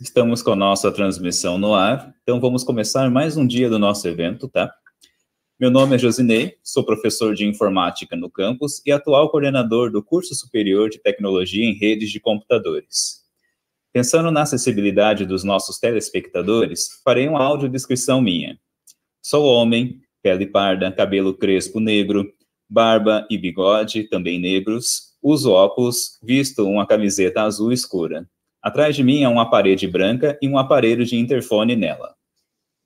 Estamos com a nossa transmissão no ar, então vamos começar mais um dia do nosso evento, tá? Meu nome é Josinei, sou professor de informática no campus e atual coordenador do curso superior de tecnologia em redes de computadores. Pensando na acessibilidade dos nossos telespectadores, farei uma audiodescrição minha. Sou homem, pele parda, cabelo crespo negro, barba e bigode também negros, uso óculos, visto uma camiseta azul escura. Atrás de mim há é uma parede branca e um aparelho de interfone nela.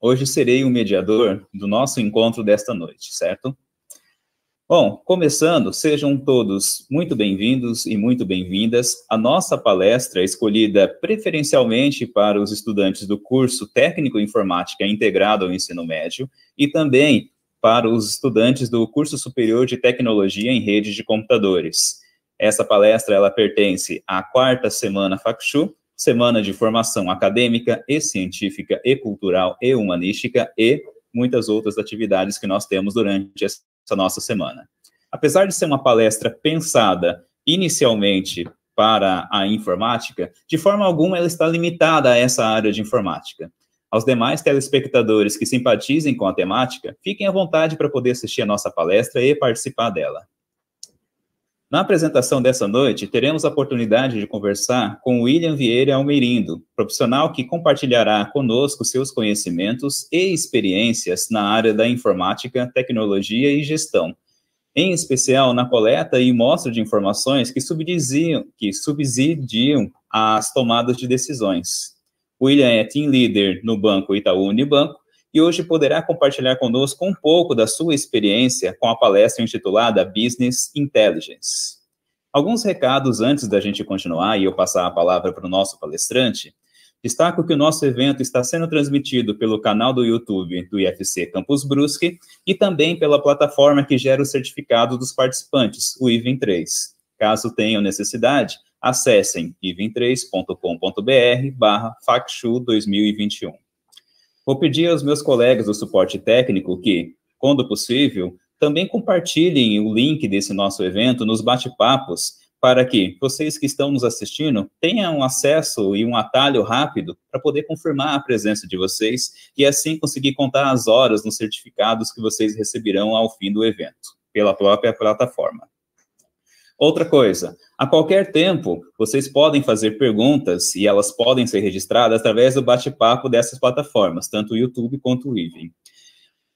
Hoje serei o mediador do nosso encontro desta noite, certo? Bom, começando, sejam todos muito bem-vindos e muito bem-vindas à nossa palestra escolhida preferencialmente para os estudantes do curso Técnico Informática Integrado ao Ensino Médio e também para os estudantes do curso superior de Tecnologia em Redes de Computadores. Essa palestra ela pertence à quarta semana Fakshu, semana de formação acadêmica e científica e cultural e humanística e muitas outras atividades que nós temos durante essa nossa semana. Apesar de ser uma palestra pensada inicialmente para a informática, de forma alguma ela está limitada a essa área de informática. Aos demais telespectadores que simpatizem com a temática, fiquem à vontade para poder assistir a nossa palestra e participar dela. Na apresentação dessa noite, teremos a oportunidade de conversar com William Vieira Almeirindo, profissional que compartilhará conosco seus conhecimentos e experiências na área da informática, tecnologia e gestão, em especial na coleta e mostra de informações que subsidiam, que subsidiam as tomadas de decisões. William é team leader no Banco Itaú Unibanco, e hoje poderá compartilhar conosco um pouco da sua experiência com a palestra intitulada Business Intelligence. Alguns recados antes da gente continuar e eu passar a palavra para o nosso palestrante. Destaco que o nosso evento está sendo transmitido pelo canal do YouTube do IFC Campus Brusque e também pela plataforma que gera o certificado dos participantes, o IVIN 3. Caso tenham necessidade, acessem ivin3.com.br barra 2021 Vou pedir aos meus colegas do suporte técnico que, quando possível, também compartilhem o link desse nosso evento nos bate-papos, para que vocês que estão nos assistindo tenham acesso e um atalho rápido para poder confirmar a presença de vocês e assim conseguir contar as horas nos certificados que vocês receberão ao fim do evento, pela própria plataforma. Outra coisa, a qualquer tempo, vocês podem fazer perguntas e elas podem ser registradas através do bate-papo dessas plataformas, tanto o YouTube quanto o Even.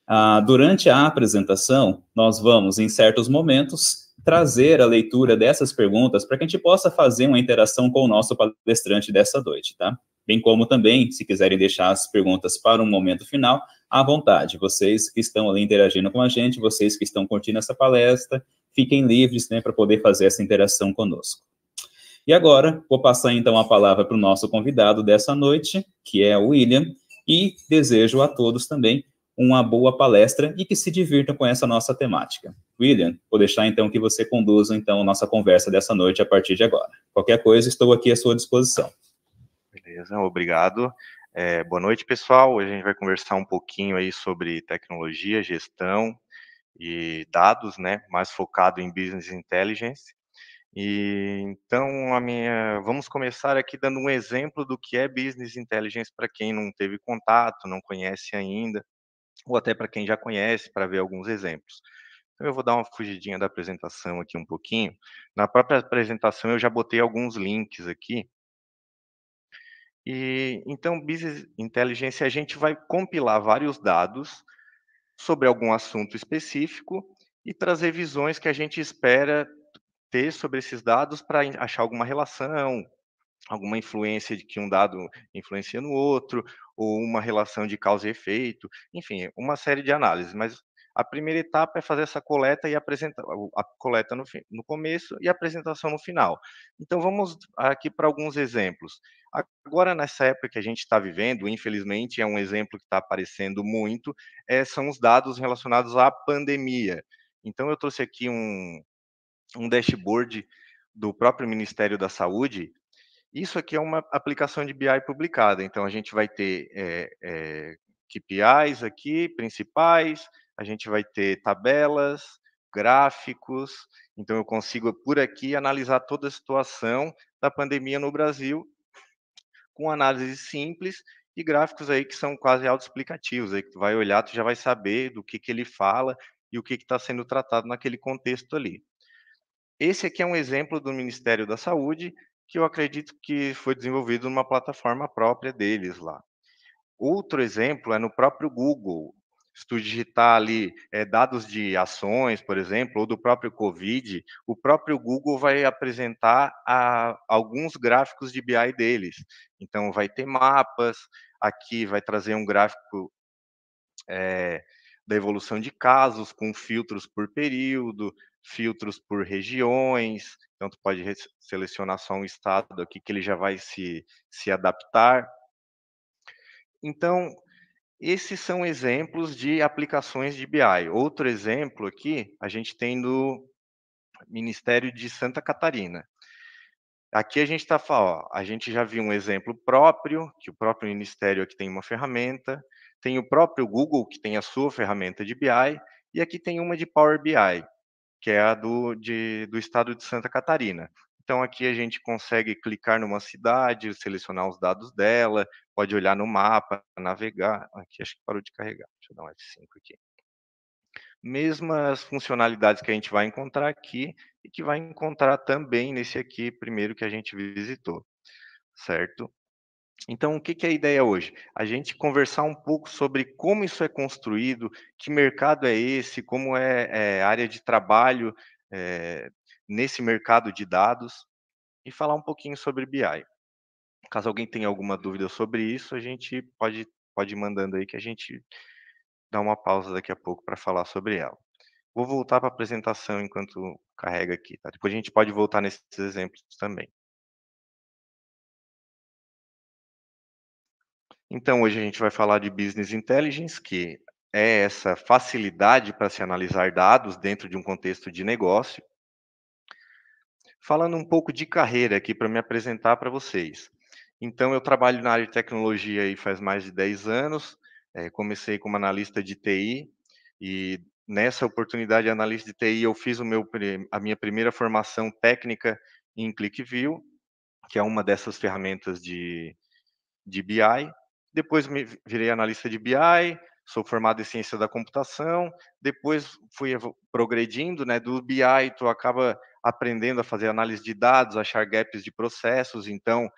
Ah, durante a apresentação, nós vamos, em certos momentos, trazer a leitura dessas perguntas para que a gente possa fazer uma interação com o nosso palestrante dessa noite, tá? Bem como também, se quiserem deixar as perguntas para um momento final, à vontade. Vocês que estão ali interagindo com a gente, vocês que estão curtindo essa palestra, fiquem livres né, para poder fazer essa interação conosco. E agora, vou passar então a palavra para o nosso convidado dessa noite, que é o William, e desejo a todos também uma boa palestra e que se divirtam com essa nossa temática. William, vou deixar então que você conduza então a nossa conversa dessa noite a partir de agora. Qualquer coisa, estou aqui à sua disposição. Beleza, obrigado. É, boa noite, pessoal. Hoje a gente vai conversar um pouquinho aí sobre tecnologia, gestão e dados, né, mais focado em business intelligence. E então a minha, vamos começar aqui dando um exemplo do que é business intelligence para quem não teve contato, não conhece ainda, ou até para quem já conhece, para ver alguns exemplos. Então eu vou dar uma fugidinha da apresentação aqui um pouquinho. Na própria apresentação eu já botei alguns links aqui. E então business intelligence a gente vai compilar vários dados sobre algum assunto específico e trazer visões que a gente espera ter sobre esses dados para achar alguma relação, alguma influência de que um dado influencia no outro, ou uma relação de causa e efeito, enfim, uma série de análises, mas a primeira etapa é fazer essa coleta e apresentar a coleta no, no começo e a apresentação no final. Então vamos aqui para alguns exemplos. Agora nessa época que a gente está vivendo, infelizmente é um exemplo que está aparecendo muito, é, são os dados relacionados à pandemia. Então eu trouxe aqui um, um dashboard do próprio Ministério da Saúde. Isso aqui é uma aplicação de BI publicada, então a gente vai ter é, é, KPIs aqui, principais, a gente vai ter tabelas, gráficos, então eu consigo por aqui analisar toda a situação da pandemia no Brasil com análise simples e gráficos aí que são quase autoexplicativos, aí que tu vai olhar, tu já vai saber do que que ele fala e o que está sendo tratado naquele contexto ali. Esse aqui é um exemplo do Ministério da Saúde, que eu acredito que foi desenvolvido numa plataforma própria deles lá. Outro exemplo é no próprio Google se tu digitar ali é, dados de ações, por exemplo, ou do próprio Covid, o próprio Google vai apresentar a, alguns gráficos de BI deles. Então, vai ter mapas, aqui vai trazer um gráfico é, da evolução de casos, com filtros por período, filtros por regiões, então tu pode selecionar só um estado aqui que ele já vai se, se adaptar. Então, esses são exemplos de aplicações de BI. Outro exemplo aqui, a gente tem do Ministério de Santa Catarina. Aqui a gente está falando, a gente já viu um exemplo próprio, que o próprio Ministério aqui tem uma ferramenta, tem o próprio Google, que tem a sua ferramenta de BI, e aqui tem uma de Power BI, que é a do, de, do estado de Santa Catarina. Então aqui a gente consegue clicar numa cidade, selecionar os dados dela, pode olhar no mapa, navegar. Aqui acho que parou de carregar. Deixa eu dar um F5 aqui. Mesmas funcionalidades que a gente vai encontrar aqui e que vai encontrar também nesse aqui primeiro que a gente visitou, certo? Então, o que é a ideia hoje? A gente conversar um pouco sobre como isso é construído, que mercado é esse, como é, é área de trabalho é, nesse mercado de dados e falar um pouquinho sobre BI. Caso alguém tenha alguma dúvida sobre isso, a gente pode, pode ir mandando aí que a gente dá uma pausa daqui a pouco para falar sobre ela. Vou voltar para a apresentação enquanto carrega aqui, tá? Depois a gente pode voltar nesses exemplos também. Então, hoje a gente vai falar de Business Intelligence, que é essa facilidade para se analisar dados dentro de um contexto de negócio. Falando um pouco de carreira aqui para me apresentar para vocês. Então, eu trabalho na área de tecnologia aí faz mais de 10 anos. É, comecei como analista de TI e nessa oportunidade de analista de TI eu fiz o meu, a minha primeira formação técnica em ClickView, que é uma dessas ferramentas de, de BI. Depois me virei analista de BI, sou formado em ciência da computação, depois fui progredindo, né, do BI tu acaba aprendendo a fazer análise de dados, achar gaps de processos, então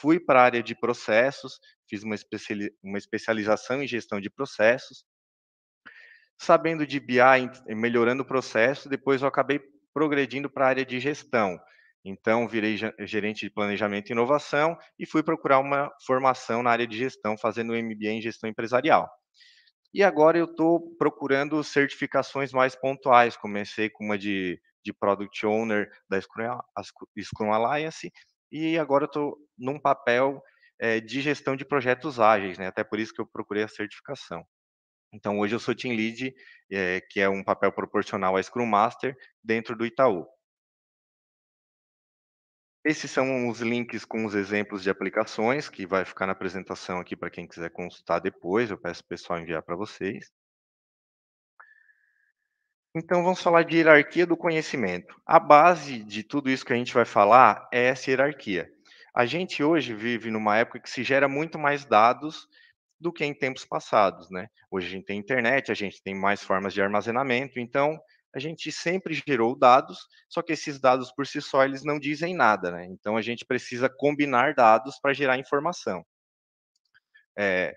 fui para a área de processos, fiz uma, especiali uma especialização em gestão de processos, sabendo de BI e melhorando o processo, depois eu acabei progredindo para a área de gestão, então virei gerente de planejamento e inovação e fui procurar uma formação na área de gestão, fazendo um MBA em gestão empresarial. E agora eu estou procurando certificações mais pontuais. Comecei com uma de, de Product Owner da Scrum, Scrum Alliance, e agora estou num papel é, de gestão de projetos ágeis, né? até por isso que eu procurei a certificação. Então, hoje eu sou Team Lead, é, que é um papel proporcional a Scrum Master dentro do Itaú. Esses são os links com os exemplos de aplicações, que vai ficar na apresentação aqui para quem quiser consultar depois, eu peço o pessoal enviar para vocês. Então, vamos falar de hierarquia do conhecimento. A base de tudo isso que a gente vai falar é essa hierarquia. A gente hoje vive numa época que se gera muito mais dados do que em tempos passados, né? Hoje a gente tem internet, a gente tem mais formas de armazenamento, então a gente sempre gerou dados, só que esses dados por si só eles não dizem nada, né? Então a gente precisa combinar dados para gerar informação. É,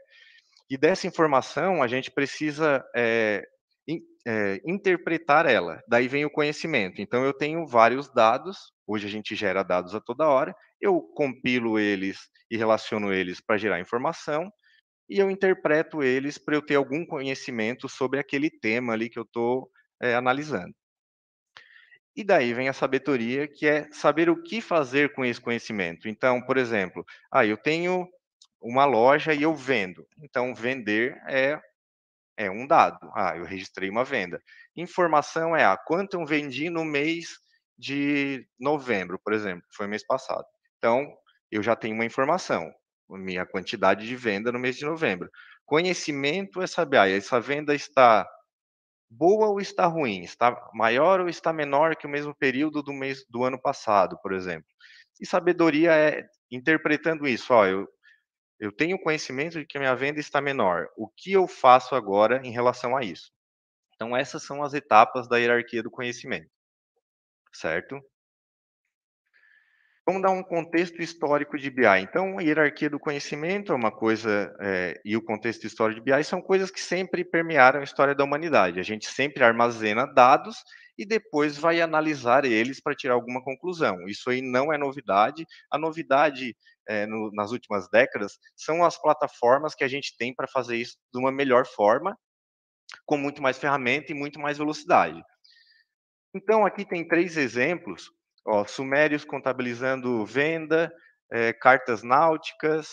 e dessa informação a gente precisa é, in, é, interpretar ela. Daí vem o conhecimento. Então eu tenho vários dados. Hoje a gente gera dados a toda hora. Eu compilo eles e relaciono eles para gerar informação e eu interpreto eles para eu ter algum conhecimento sobre aquele tema ali que eu estou é, analisando. E daí vem a sabedoria, que é saber o que fazer com esse conhecimento. Então, por exemplo, ah, eu tenho uma loja e eu vendo. Então, vender é, é um dado. Ah, eu registrei uma venda. Informação é ah, quanto eu vendi no mês de novembro, por exemplo, foi mês passado. Então, eu já tenho uma informação, minha quantidade de venda no mês de novembro. Conhecimento é saber, ah, essa venda está boa ou está ruim? Está maior ou está menor que o mesmo período do mês do ano passado, por exemplo? E sabedoria é interpretando isso, ó, eu, eu tenho conhecimento de que a minha venda está menor. O que eu faço agora em relação a isso? Então essas são as etapas da hierarquia do conhecimento. Certo? Vamos dar um contexto histórico de BI. Então, a hierarquia do conhecimento é uma coisa, é, e o contexto histórico de BI são coisas que sempre permearam a história da humanidade. A gente sempre armazena dados e depois vai analisar eles para tirar alguma conclusão. Isso aí não é novidade. A novidade é, no, nas últimas décadas são as plataformas que a gente tem para fazer isso de uma melhor forma, com muito mais ferramenta e muito mais velocidade. Então, aqui tem três exemplos Ó, sumérios contabilizando venda, é, cartas náuticas,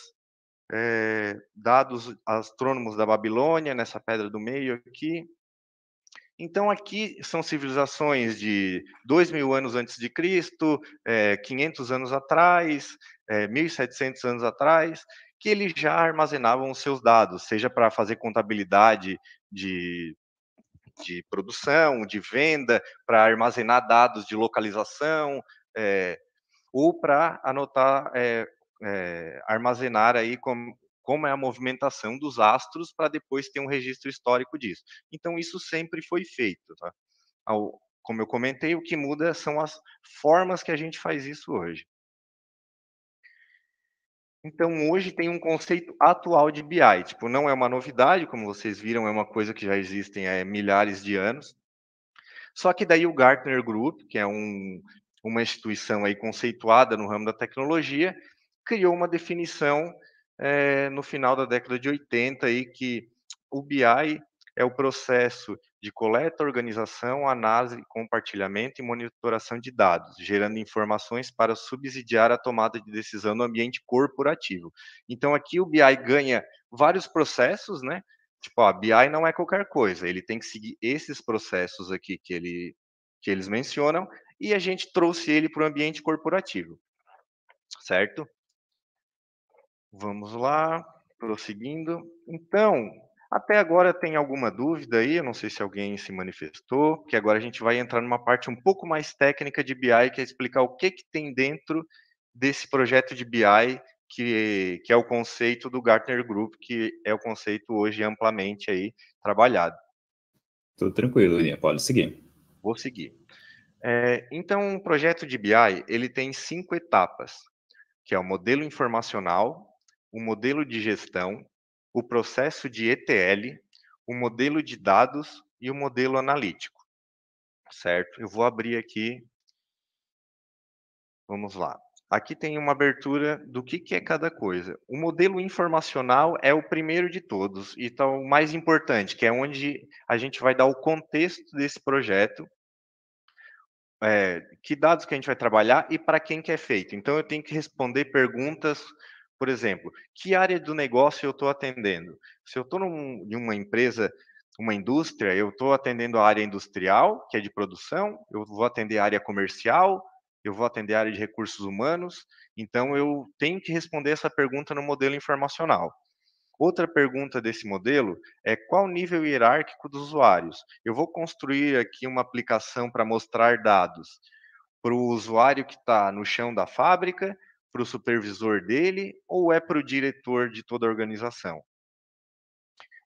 é, dados astrônomos da Babilônia, nessa pedra do meio aqui. Então, aqui são civilizações de 2 mil anos antes de Cristo, é, eh, 500 anos atrás, é, 1.700 anos atrás, que eles já armazenavam os seus dados, seja para fazer contabilidade de de produção, de venda, para armazenar dados de localização, é, ou para anotar, é, é, armazenar aí como, como é a movimentação dos astros para depois ter um registro histórico disso. Então, isso sempre foi feito. Tá? Ao, como eu comentei, o que muda são as formas que a gente faz isso hoje. Então, hoje tem um conceito atual de BI. Tipo, não é uma novidade, como vocês viram, é uma coisa que já existem há milhares de anos. Só que daí o Gartner Group, que é um, uma instituição aí conceituada no ramo da tecnologia, criou uma definição é, no final da década de 80 aí que o BI é o processo de coleta, organização, análise, compartilhamento e monitoração de dados, gerando informações para subsidiar a tomada de decisão no ambiente corporativo. Então aqui o BI ganha vários processos, né? Tipo, a BI não é qualquer coisa, ele tem que seguir esses processos aqui que ele que eles mencionam e a gente trouxe ele para o ambiente corporativo. Certo? Vamos lá, prosseguindo. Então, até agora tem alguma dúvida aí? Eu não sei se alguém se manifestou, porque agora a gente vai entrar numa parte um pouco mais técnica de BI, que é explicar o que, que tem dentro desse projeto de BI, que, que é o conceito do Gartner Group, que é o conceito hoje amplamente aí trabalhado. Tudo tranquilo, Linha, pode seguir. Vou seguir. É, então, o projeto de BI, ele tem cinco etapas, que é o modelo informacional, o modelo de gestão, o processo de ETL, o modelo de dados e o modelo analítico. Certo? Eu vou abrir aqui. Vamos lá. Aqui tem uma abertura do que, que é cada coisa. O modelo informacional é o primeiro de todos e então, o mais importante, que é onde a gente vai dar o contexto desse projeto, é, que dados que a gente vai trabalhar e para quem que é feito. Então, eu tenho que responder perguntas por exemplo, que área do negócio eu estou atendendo? Se eu estou num, em uma empresa, uma indústria, eu estou atendendo a área industrial, que é de produção, eu vou atender a área comercial, eu vou atender a área de recursos humanos. Então, eu tenho que responder essa pergunta no modelo informacional. Outra pergunta desse modelo é qual o nível hierárquico dos usuários. Eu vou construir aqui uma aplicação para mostrar dados para o usuário que está no chão da fábrica, para o supervisor dele ou é para o diretor de toda a organização?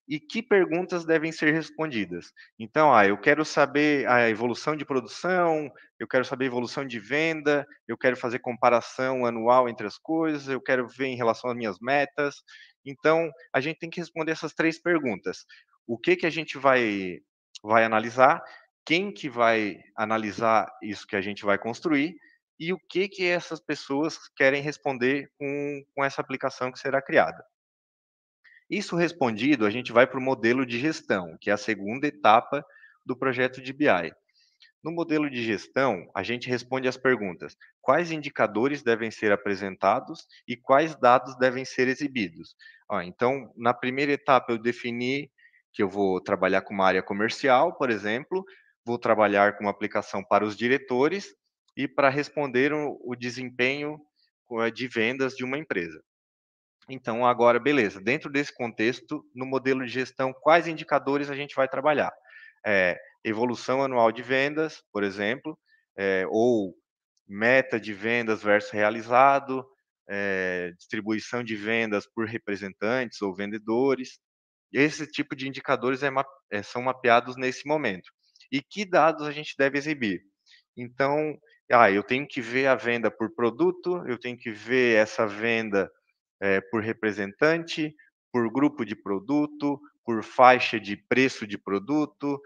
E que perguntas devem ser respondidas? Então, ah, eu quero saber a evolução de produção, eu quero saber a evolução de venda, eu quero fazer comparação anual entre as coisas, eu quero ver em relação às minhas metas. Então, a gente tem que responder essas três perguntas. O que que a gente vai vai analisar? Quem que vai analisar isso que a gente vai construir? e o que, que essas pessoas querem responder com, com essa aplicação que será criada. Isso respondido, a gente vai para o modelo de gestão, que é a segunda etapa do projeto de BI. No modelo de gestão, a gente responde as perguntas: quais indicadores devem ser apresentados e quais dados devem ser exibidos? então, na primeira etapa, eu defini que eu vou trabalhar com uma área comercial, por exemplo, vou trabalhar com uma aplicação para os diretores e para responder o, o desempenho eh, de vendas de uma empresa. Então, agora, beleza, dentro desse contexto, no modelo de gestão, quais indicadores a gente vai trabalhar? É, evolução anual de vendas, por exemplo, é, ou meta de vendas versus realizado, é, distribuição de vendas por representantes ou vendedores. Esse tipo de indicadores é são mapeados nesse momento. E que dados a gente deve exibir? Então, ah, eu tenho que ver a venda por produto, eu tenho que ver essa venda é, por representante, por grupo de produto, por faixa de preço de produto,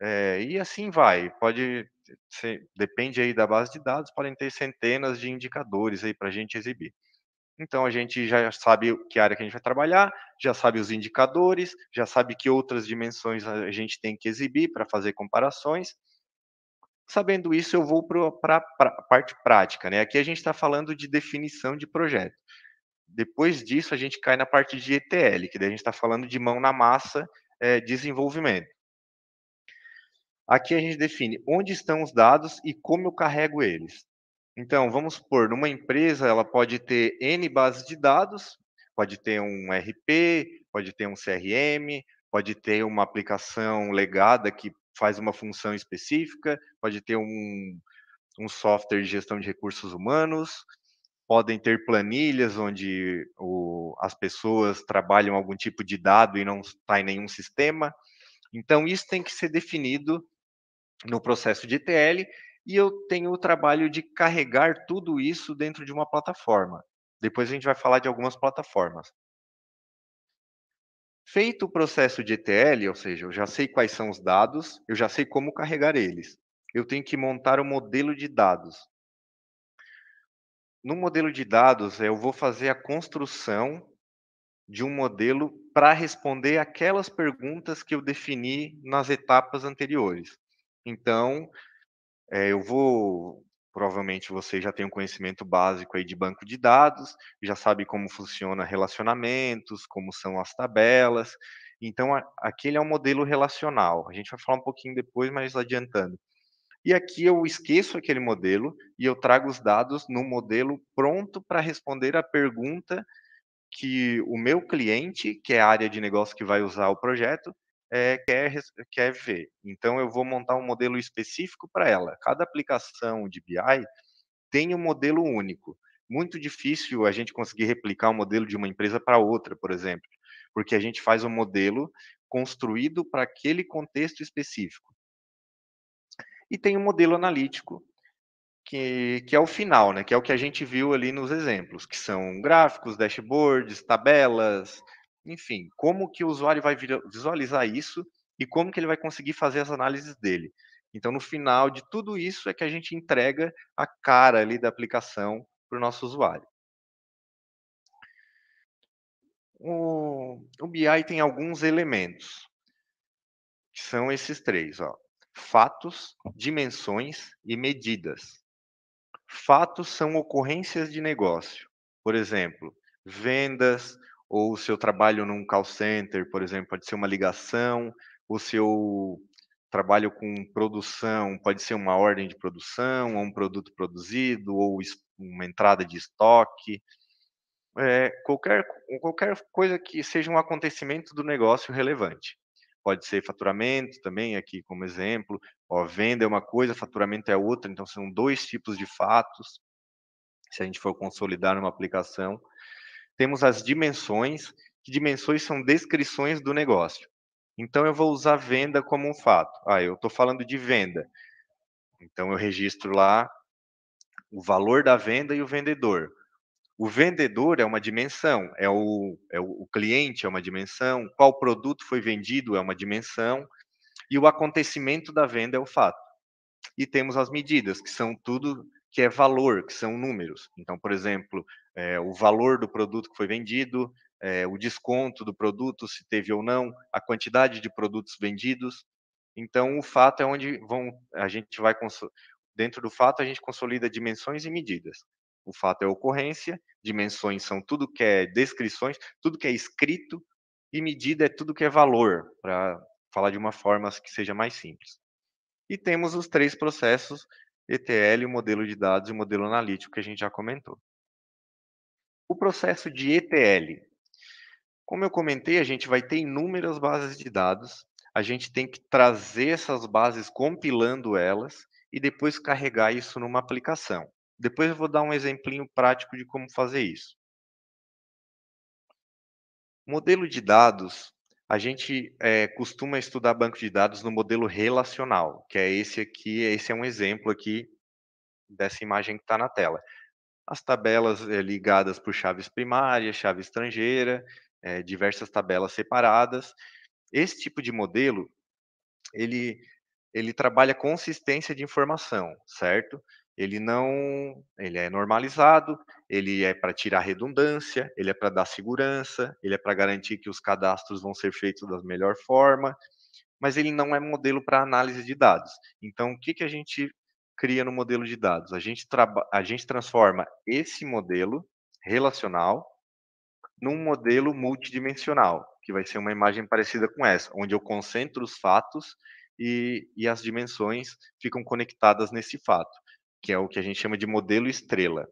é, e assim vai. Pode ser, depende aí da base de dados, podem ter centenas de indicadores aí para a gente exibir. Então a gente já sabe que área que a gente vai trabalhar, já sabe os indicadores, já sabe que outras dimensões a gente tem que exibir para fazer comparações. Sabendo isso, eu vou para a parte prática. Né? Aqui a gente está falando de definição de projeto. Depois disso, a gente cai na parte de ETL, que daí a gente está falando de mão na massa, é, desenvolvimento. Aqui a gente define onde estão os dados e como eu carrego eles. Então, vamos supor, numa empresa, ela pode ter N bases de dados, pode ter um RP, pode ter um CRM, pode ter uma aplicação legada que faz uma função específica, pode ter um, um software de gestão de recursos humanos, podem ter planilhas onde o, as pessoas trabalham algum tipo de dado e não está em nenhum sistema. Então, isso tem que ser definido no processo de ETL e eu tenho o trabalho de carregar tudo isso dentro de uma plataforma. Depois a gente vai falar de algumas plataformas. Feito o processo de ETL, ou seja, eu já sei quais são os dados, eu já sei como carregar eles. Eu tenho que montar um modelo de dados. No modelo de dados, eu vou fazer a construção de um modelo para responder aquelas perguntas que eu defini nas etapas anteriores. Então, é, eu vou Provavelmente você já tem um conhecimento básico aí de banco de dados, já sabe como funciona relacionamentos, como são as tabelas. Então, aquele é um modelo relacional. A gente vai falar um pouquinho depois, mas adiantando. E aqui eu esqueço aquele modelo e eu trago os dados no modelo pronto para responder a pergunta que o meu cliente, que é a área de negócio que vai usar o projeto, é, quer, quer ver. Então, eu vou montar um modelo específico para ela. Cada aplicação de BI tem um modelo único. Muito difícil a gente conseguir replicar o um modelo de uma empresa para outra, por exemplo, porque a gente faz um modelo construído para aquele contexto específico. E tem o um modelo analítico, que, que, é o final, né? Que é o que a gente viu ali nos exemplos, que são gráficos, dashboards, tabelas, enfim, como que o usuário vai visualizar isso e como que ele vai conseguir fazer as análises dele. Então, no final de tudo isso é que a gente entrega a cara ali da aplicação para o nosso usuário. O, o BI tem alguns elementos, que são esses três, ó. Fatos, dimensões e medidas. Fatos são ocorrências de negócio. Por exemplo, vendas, ou se eu trabalho num call center, por exemplo, pode ser uma ligação, ou se eu trabalho com produção, pode ser uma ordem de produção, ou um produto produzido, ou uma entrada de estoque. É, qualquer, qualquer coisa que seja um acontecimento do negócio relevante. Pode ser faturamento também, aqui como exemplo. Ó, venda é uma coisa, faturamento é outra, então são dois tipos de fatos. Se a gente for consolidar numa aplicação, temos as dimensões, que dimensões são descrições do negócio. Então eu vou usar venda como um fato. Ah, eu estou falando de venda. Então eu registro lá o valor da venda e o vendedor. O vendedor é uma dimensão, é o, é o, cliente é uma dimensão, qual produto foi vendido é uma dimensão, e o acontecimento da venda é o fato. E temos as medidas, que são tudo que é valor, que são números. Então, por exemplo, é, o valor do produto que foi vendido, é, o desconto do produto, se teve ou não, a quantidade de produtos vendidos. Então, o fato é onde vão, a gente vai dentro do fato a gente consolida dimensões e medidas. O fato é ocorrência, dimensões são tudo que é descrições, tudo que é escrito e medida é tudo que é valor, para falar de uma forma que seja mais simples. E temos os três processos ETL, o modelo de dados e o modelo analítico que a gente já comentou. O processo de ETL. Como eu comentei, a gente vai ter inúmeras bases de dados, a gente tem que trazer essas bases compilando elas e depois carregar isso numa aplicação. Depois eu vou dar um exemplinho prático de como fazer isso. Modelo de dados, a gente é, costuma estudar banco de dados no modelo relacional, que é esse aqui, esse é um exemplo aqui dessa imagem que está na tela as tabelas eh, ligadas por chaves primária, chave estrangeira, é, diversas tabelas separadas. Esse tipo de modelo, ele, ele trabalha consistência de informação, certo? Ele não, ele é normalizado, ele é para tirar redundância, ele é para dar segurança, ele é para garantir que os cadastros vão ser feitos da melhor forma, mas ele não é modelo para análise de dados. Então, o que, que a gente cria no modelo de dados. A gente, a gente transforma esse modelo relacional num modelo multidimensional, que vai ser uma imagem parecida com essa, onde eu concentro os fatos e, e as dimensões ficam conectadas nesse fato, que é o que a gente chama de modelo estrela.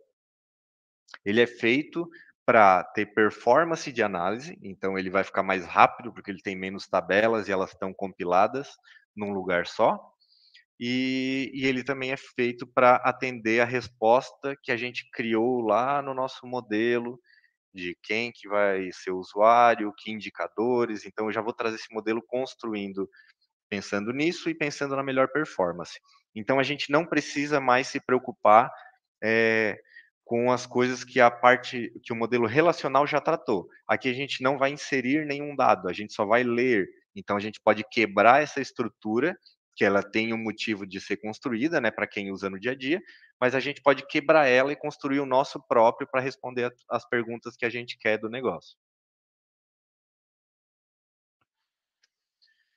Ele é feito para ter performance de análise, então ele vai ficar mais rápido porque ele tem menos tabelas e elas estão compiladas num lugar só. E, e ele também é feito para atender a resposta que a gente criou lá no nosso modelo de quem que vai ser o usuário, que indicadores. Então, eu já vou trazer esse modelo construindo, pensando nisso e pensando na melhor performance. Então, a gente não precisa mais se preocupar é, com as coisas que a parte que o modelo relacional já tratou. Aqui a gente não vai inserir nenhum dado, a gente só vai ler. Então, a gente pode quebrar essa estrutura que ela tem um motivo de ser construída, né, para quem usa no dia a dia, mas a gente pode quebrar ela e construir o nosso próprio para responder as perguntas que a gente quer do negócio.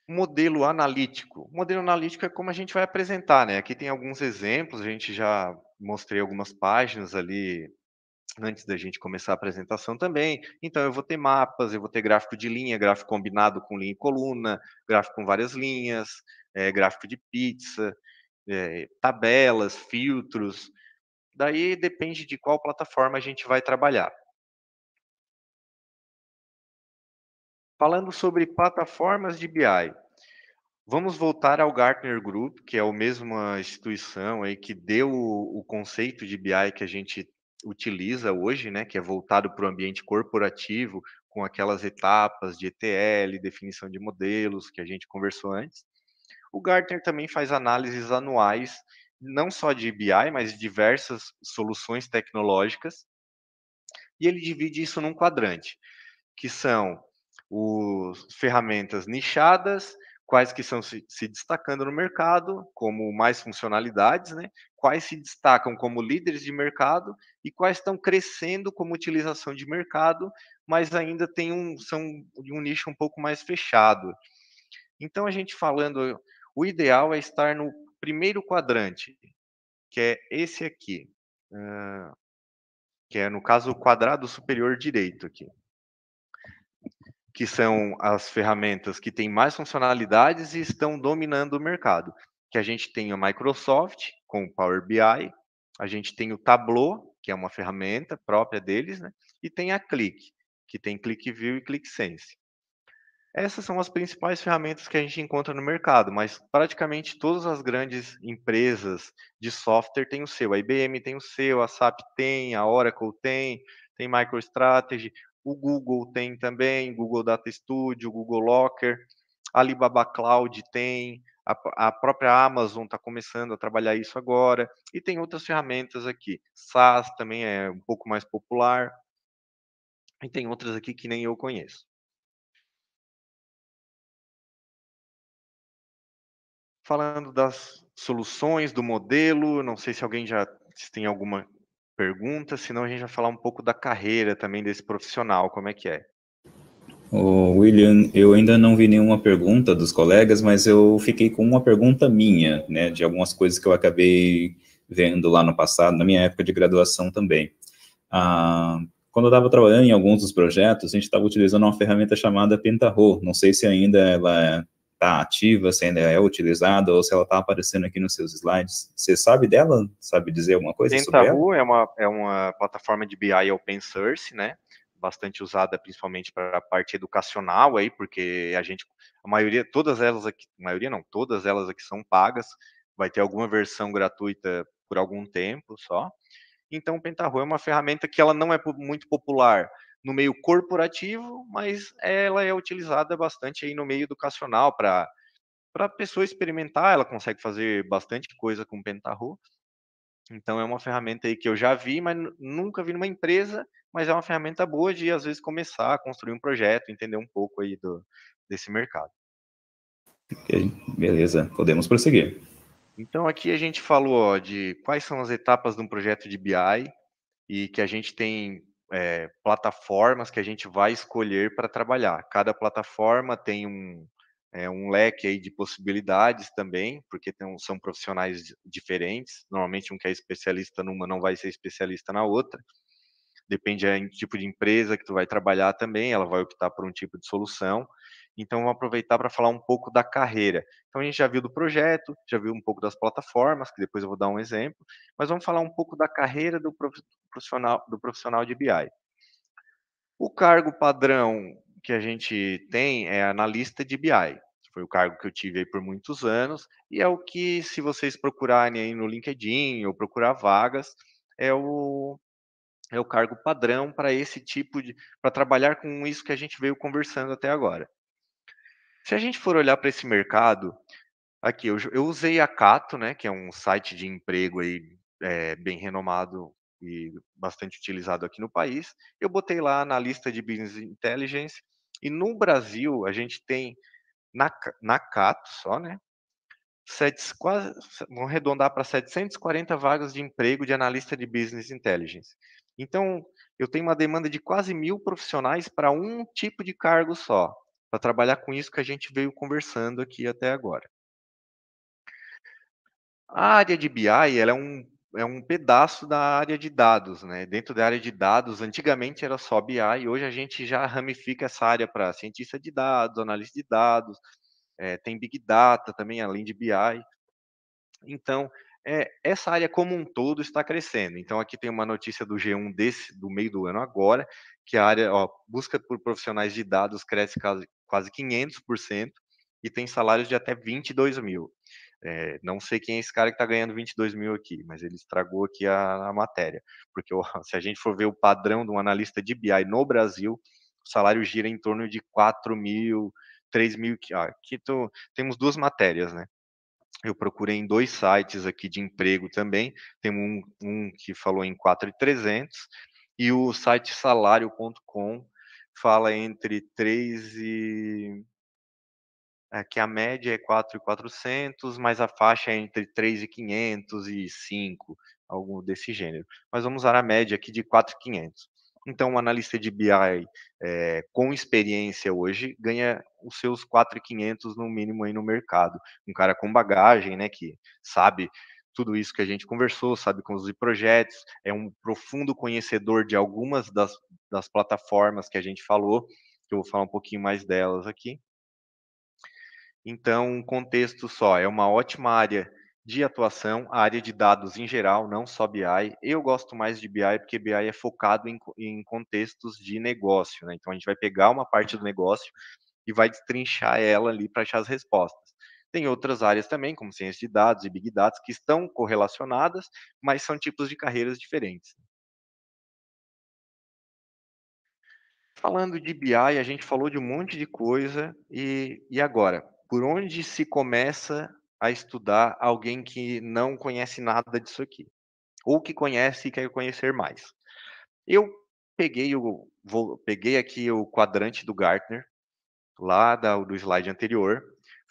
Modelo analítico. modelo analítico é como a gente vai apresentar, né? Aqui tem alguns exemplos, a gente já mostrei algumas páginas ali antes da gente começar a apresentação também. Então, eu vou ter mapas, eu vou ter gráfico de linha, gráfico combinado com linha e coluna, gráfico com várias linhas, é, gráfico de pizza, é, tabelas, filtros. Daí depende de qual plataforma a gente vai trabalhar. Falando sobre plataformas de BI, vamos voltar ao Gartner Group, que é a mesma instituição aí que deu o, o conceito de BI que a gente utiliza hoje, né, que é voltado para o ambiente corporativo, com aquelas etapas de ETL, definição de modelos que a gente conversou antes. O Gartner também faz análises anuais, não só de BI, mas de diversas soluções tecnológicas. E ele divide isso num quadrante, que são as ferramentas nichadas, quais que estão se, se, destacando no mercado, como mais funcionalidades, né? quais se destacam como líderes de mercado e quais estão crescendo como utilização de mercado, mas ainda tem um, são de um nicho um pouco mais fechado. Então, a gente falando o ideal é estar no primeiro quadrante, que é esse aqui, que é, no caso, o quadrado superior direito aqui, que são as ferramentas que têm mais funcionalidades e estão dominando o mercado. Que a gente tem a Microsoft com o Power BI, a gente tem o Tableau, que é uma ferramenta própria deles, né? e tem a Click, que tem ClickView e ClickSense. Essas são as principais ferramentas que a gente encontra no mercado, mas praticamente todas as grandes empresas de software têm o seu. A IBM tem o seu, a SAP tem, a Oracle tem, tem MicroStrategy, o Google tem também, Google Data Studio, Google Locker, a Alibaba Cloud tem, a, a própria Amazon está começando a trabalhar isso agora, e tem outras ferramentas aqui. SaaS também é um pouco mais popular, e tem outras aqui que nem eu conheço. falando das soluções, do modelo. Não sei se alguém já se tem alguma pergunta, senão a gente vai falar um pouco da carreira também desse profissional, como é que é. William, eu ainda não vi nenhuma pergunta dos colegas, mas eu fiquei com uma pergunta minha, né, de algumas coisas que eu acabei vendo lá no passado, na minha época de graduação também. Ah, quando eu estava trabalhando em alguns dos projetos, a gente estava utilizando uma ferramenta chamada Pentaho, não sei se ainda ela é está ativa, se ainda é utilizada, ou se ela está aparecendo aqui nos seus slides. Você sabe dela? Sabe dizer alguma coisa Dentabu sobre ela? é uma, é uma plataforma de BI open source, né? Bastante usada principalmente para a parte educacional aí, porque a gente, a maioria, todas elas aqui, maioria não, todas elas aqui são pagas, vai ter alguma versão gratuita por algum tempo só. Então, o Pentaho é uma ferramenta que ela não é muito popular, no meio corporativo, mas ela é utilizada bastante aí no meio educacional para para a pessoa experimentar, ela consegue fazer bastante coisa com o Pentaho. Então é uma ferramenta aí que eu já vi, mas nunca vi numa empresa, mas é uma ferramenta boa de às vezes começar a construir um projeto, entender um pouco aí do desse mercado. Beleza, podemos prosseguir. Então aqui a gente falou ó, de quais são as etapas de um projeto de BI e que a gente tem é, plataformas que a gente vai escolher para trabalhar. Cada plataforma tem um, é, um leque aí de possibilidades também, porque tem, são profissionais diferentes. Normalmente, um que é especialista numa não vai ser especialista na outra. Depende do eh, tipo de empresa que tu vai trabalhar também, ela vai optar por um tipo de solução. Então, vamos aproveitar para falar um pouco da carreira. Então, a gente já viu do projeto, já viu um pouco das plataformas, que depois eu vou dar um exemplo, mas vamos falar um pouco da carreira do profissional, do profissional de BI. O cargo padrão que a gente tem é analista de BI. Foi o cargo que eu tive aí por muitos anos, e é o que, se vocês procurarem aí no LinkedIn ou procurar vagas, é o, é o cargo padrão para esse tipo de. para trabalhar com isso que a gente veio conversando até agora. Se a gente for olhar para esse mercado, aqui eu, eu, usei a Cato, né, que é um site de emprego aí, é, bem renomado e bastante utilizado aqui no país. Eu botei lá na lista de business intelligence e no Brasil a gente tem na, na Cato só, né? Sete, quase, vamos arredondar para 740 vagas de emprego de analista de business intelligence. Então, eu tenho uma demanda de quase mil profissionais para um tipo de cargo só para trabalhar com isso que a gente veio conversando aqui até agora. A área de BI ela é, um, é um pedaço da área de dados. Né? Dentro da área de dados, antigamente era só BI, e hoje a gente já ramifica essa área para cientista de dados, analista de dados, é, tem Big Data também, além de BI. Então, é, essa área como um todo está crescendo. Então, aqui tem uma notícia do G1 desse, do meio do ano agora, que a área, ó, busca por profissionais de dados cresce quase 500%, e tem salários de até 22 mil. É, não sei quem é esse cara que está ganhando 22 mil aqui, mas ele estragou aqui a, a matéria. Porque se a gente for ver o padrão de um analista de BI no Brasil, o salário gira em torno de 4 mil, 3 mil. aqui ah, tô, temos duas matérias, né? Eu procurei em dois sites aqui de emprego também. Tem um, um que falou em 4.300 e o site salário.com fala entre 3 e. É, que a média é 4,400, mas a faixa é entre 3,500 e 5, algo desse gênero. Mas vamos usar a média aqui de 4,500. Então, um analista de BI é, eh, com experiência hoje ganha os seus 4,500 no mínimo aí no mercado. Um cara com bagagem, né, que sabe tudo isso que a gente conversou, sabe conduzir projetos, é um profundo conhecedor de algumas das, das plataformas que a gente falou, que eu vou falar um pouquinho mais delas aqui. Então, um contexto só, é uma ótima área de atuação, área de dados em geral, não só BI. Eu gosto mais de BI porque BI é focado em, em contextos de negócio, né? Então a gente vai pegar uma parte do negócio e vai destrinchar ela ali para achar as respostas. Tem outras áreas também, como ciência de dados e big data, que estão correlacionadas, mas são tipos de carreiras diferentes. Falando de BI, a gente falou de um monte de coisa, e, e agora? Por onde se começa a estudar alguém que não conhece nada disso aqui? Ou que conhece e quer conhecer mais? Eu peguei, o, vou, peguei aqui o quadrante do Gartner, lá da, do slide anterior,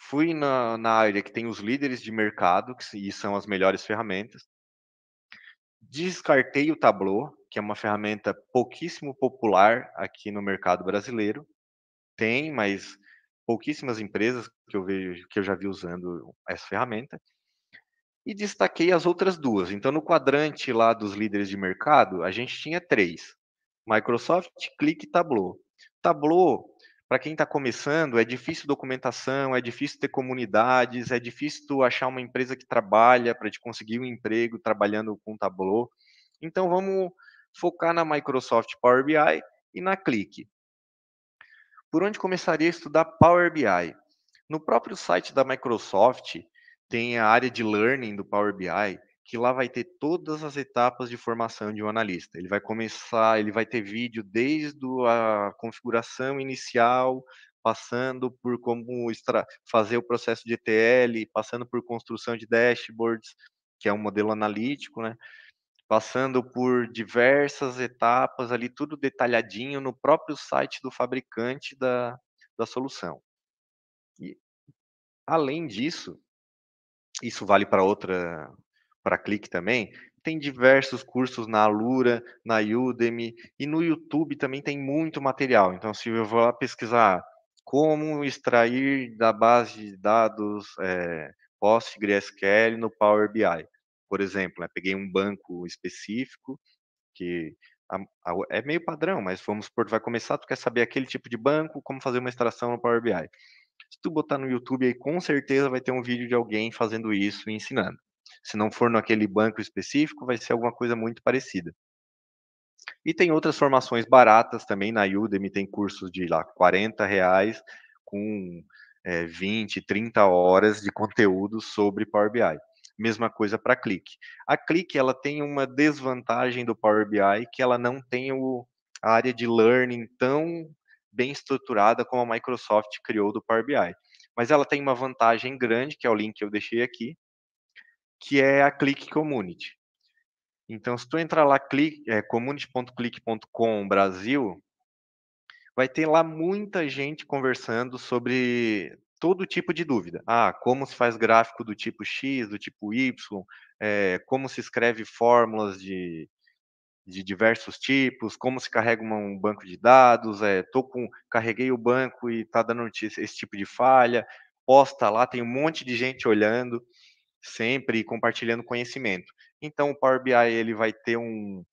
Fui na, na área que tem os líderes de mercado, que e são as melhores ferramentas. Descartei o Tableau, que é uma ferramenta pouquíssimo popular aqui no mercado brasileiro. Tem, mas pouquíssimas empresas que eu vejo que eu já vi usando essa ferramenta e destaquei as outras duas. Então, no quadrante lá dos líderes de mercado, a gente tinha três: Microsoft, Click e Tableau. Tableau para quem está começando, é difícil documentação, é difícil ter comunidades, é difícil tu achar uma empresa que trabalha para te conseguir um emprego trabalhando com Tableau. Então vamos focar na Microsoft Power BI e na Click. Por onde começaria a estudar Power BI? No próprio site da Microsoft tem a área de learning do Power BI que lá vai ter todas as etapas de formação de um analista. Ele vai começar, ele vai ter vídeo desde a configuração inicial, passando por como extra, fazer o processo de ETL, passando por construção de dashboards, que é um modelo analítico, né? Passando por diversas etapas ali, tudo detalhadinho no próprio site do fabricante da, da solução. E, além disso, isso vale para outra para clique também, tem diversos cursos na Alura, na Udemy e no YouTube também tem muito material. Então, se eu vou lá pesquisar como extrair da base de dados é, PostgreSQL no Power BI, por exemplo, né? peguei um banco específico que a, a, é meio padrão, mas vamos supor, vai começar, tu quer saber aquele tipo de banco, como fazer uma extração no Power BI. Se tu botar no YouTube aí, com certeza vai ter um vídeo de alguém fazendo isso e ensinando se não for naquele banco específico, vai ser alguma coisa muito parecida. E tem outras formações baratas também, na Udemy tem cursos de lá 40 reais com é, 20, 30 horas de conteúdo sobre Power BI. Mesma coisa para a Click. A Click ela tem uma desvantagem do Power BI que ela não tem o, a área de learning tão bem estruturada como a Microsoft criou do Power BI. Mas ela tem uma vantagem grande, que é o link que eu deixei aqui, que é a Click Community. Então, se tu entrar lá, é, community.click.com Brasil, vai ter lá muita gente conversando sobre todo tipo de dúvida. Ah, como se faz gráfico do tipo X, do tipo Y, é, como se escreve fórmulas de, de diversos tipos, como se carrega um banco de dados, é, tô com, carreguei o banco e está dando notícia, esse tipo de falha, posta lá, tem um monte de gente olhando sempre compartilhando conhecimento. Então o Power BI ele vai ter um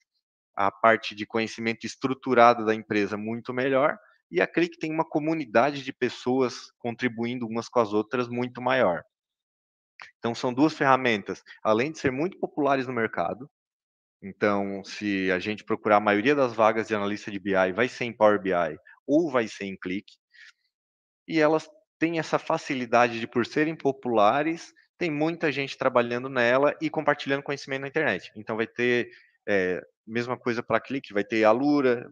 a parte de conhecimento estruturada da empresa muito melhor e a Click tem uma comunidade de pessoas contribuindo umas com as outras muito maior. Então são duas ferramentas, além de ser muito populares no mercado. Então, se a gente procurar a maioria das vagas de analista de BI, vai ser em Power BI ou vai ser em Click. E elas têm essa facilidade de por serem populares, tem muita gente trabalhando nela e compartilhando conhecimento na internet. Então, vai ter é, mesma coisa para clique, vai ter Alura,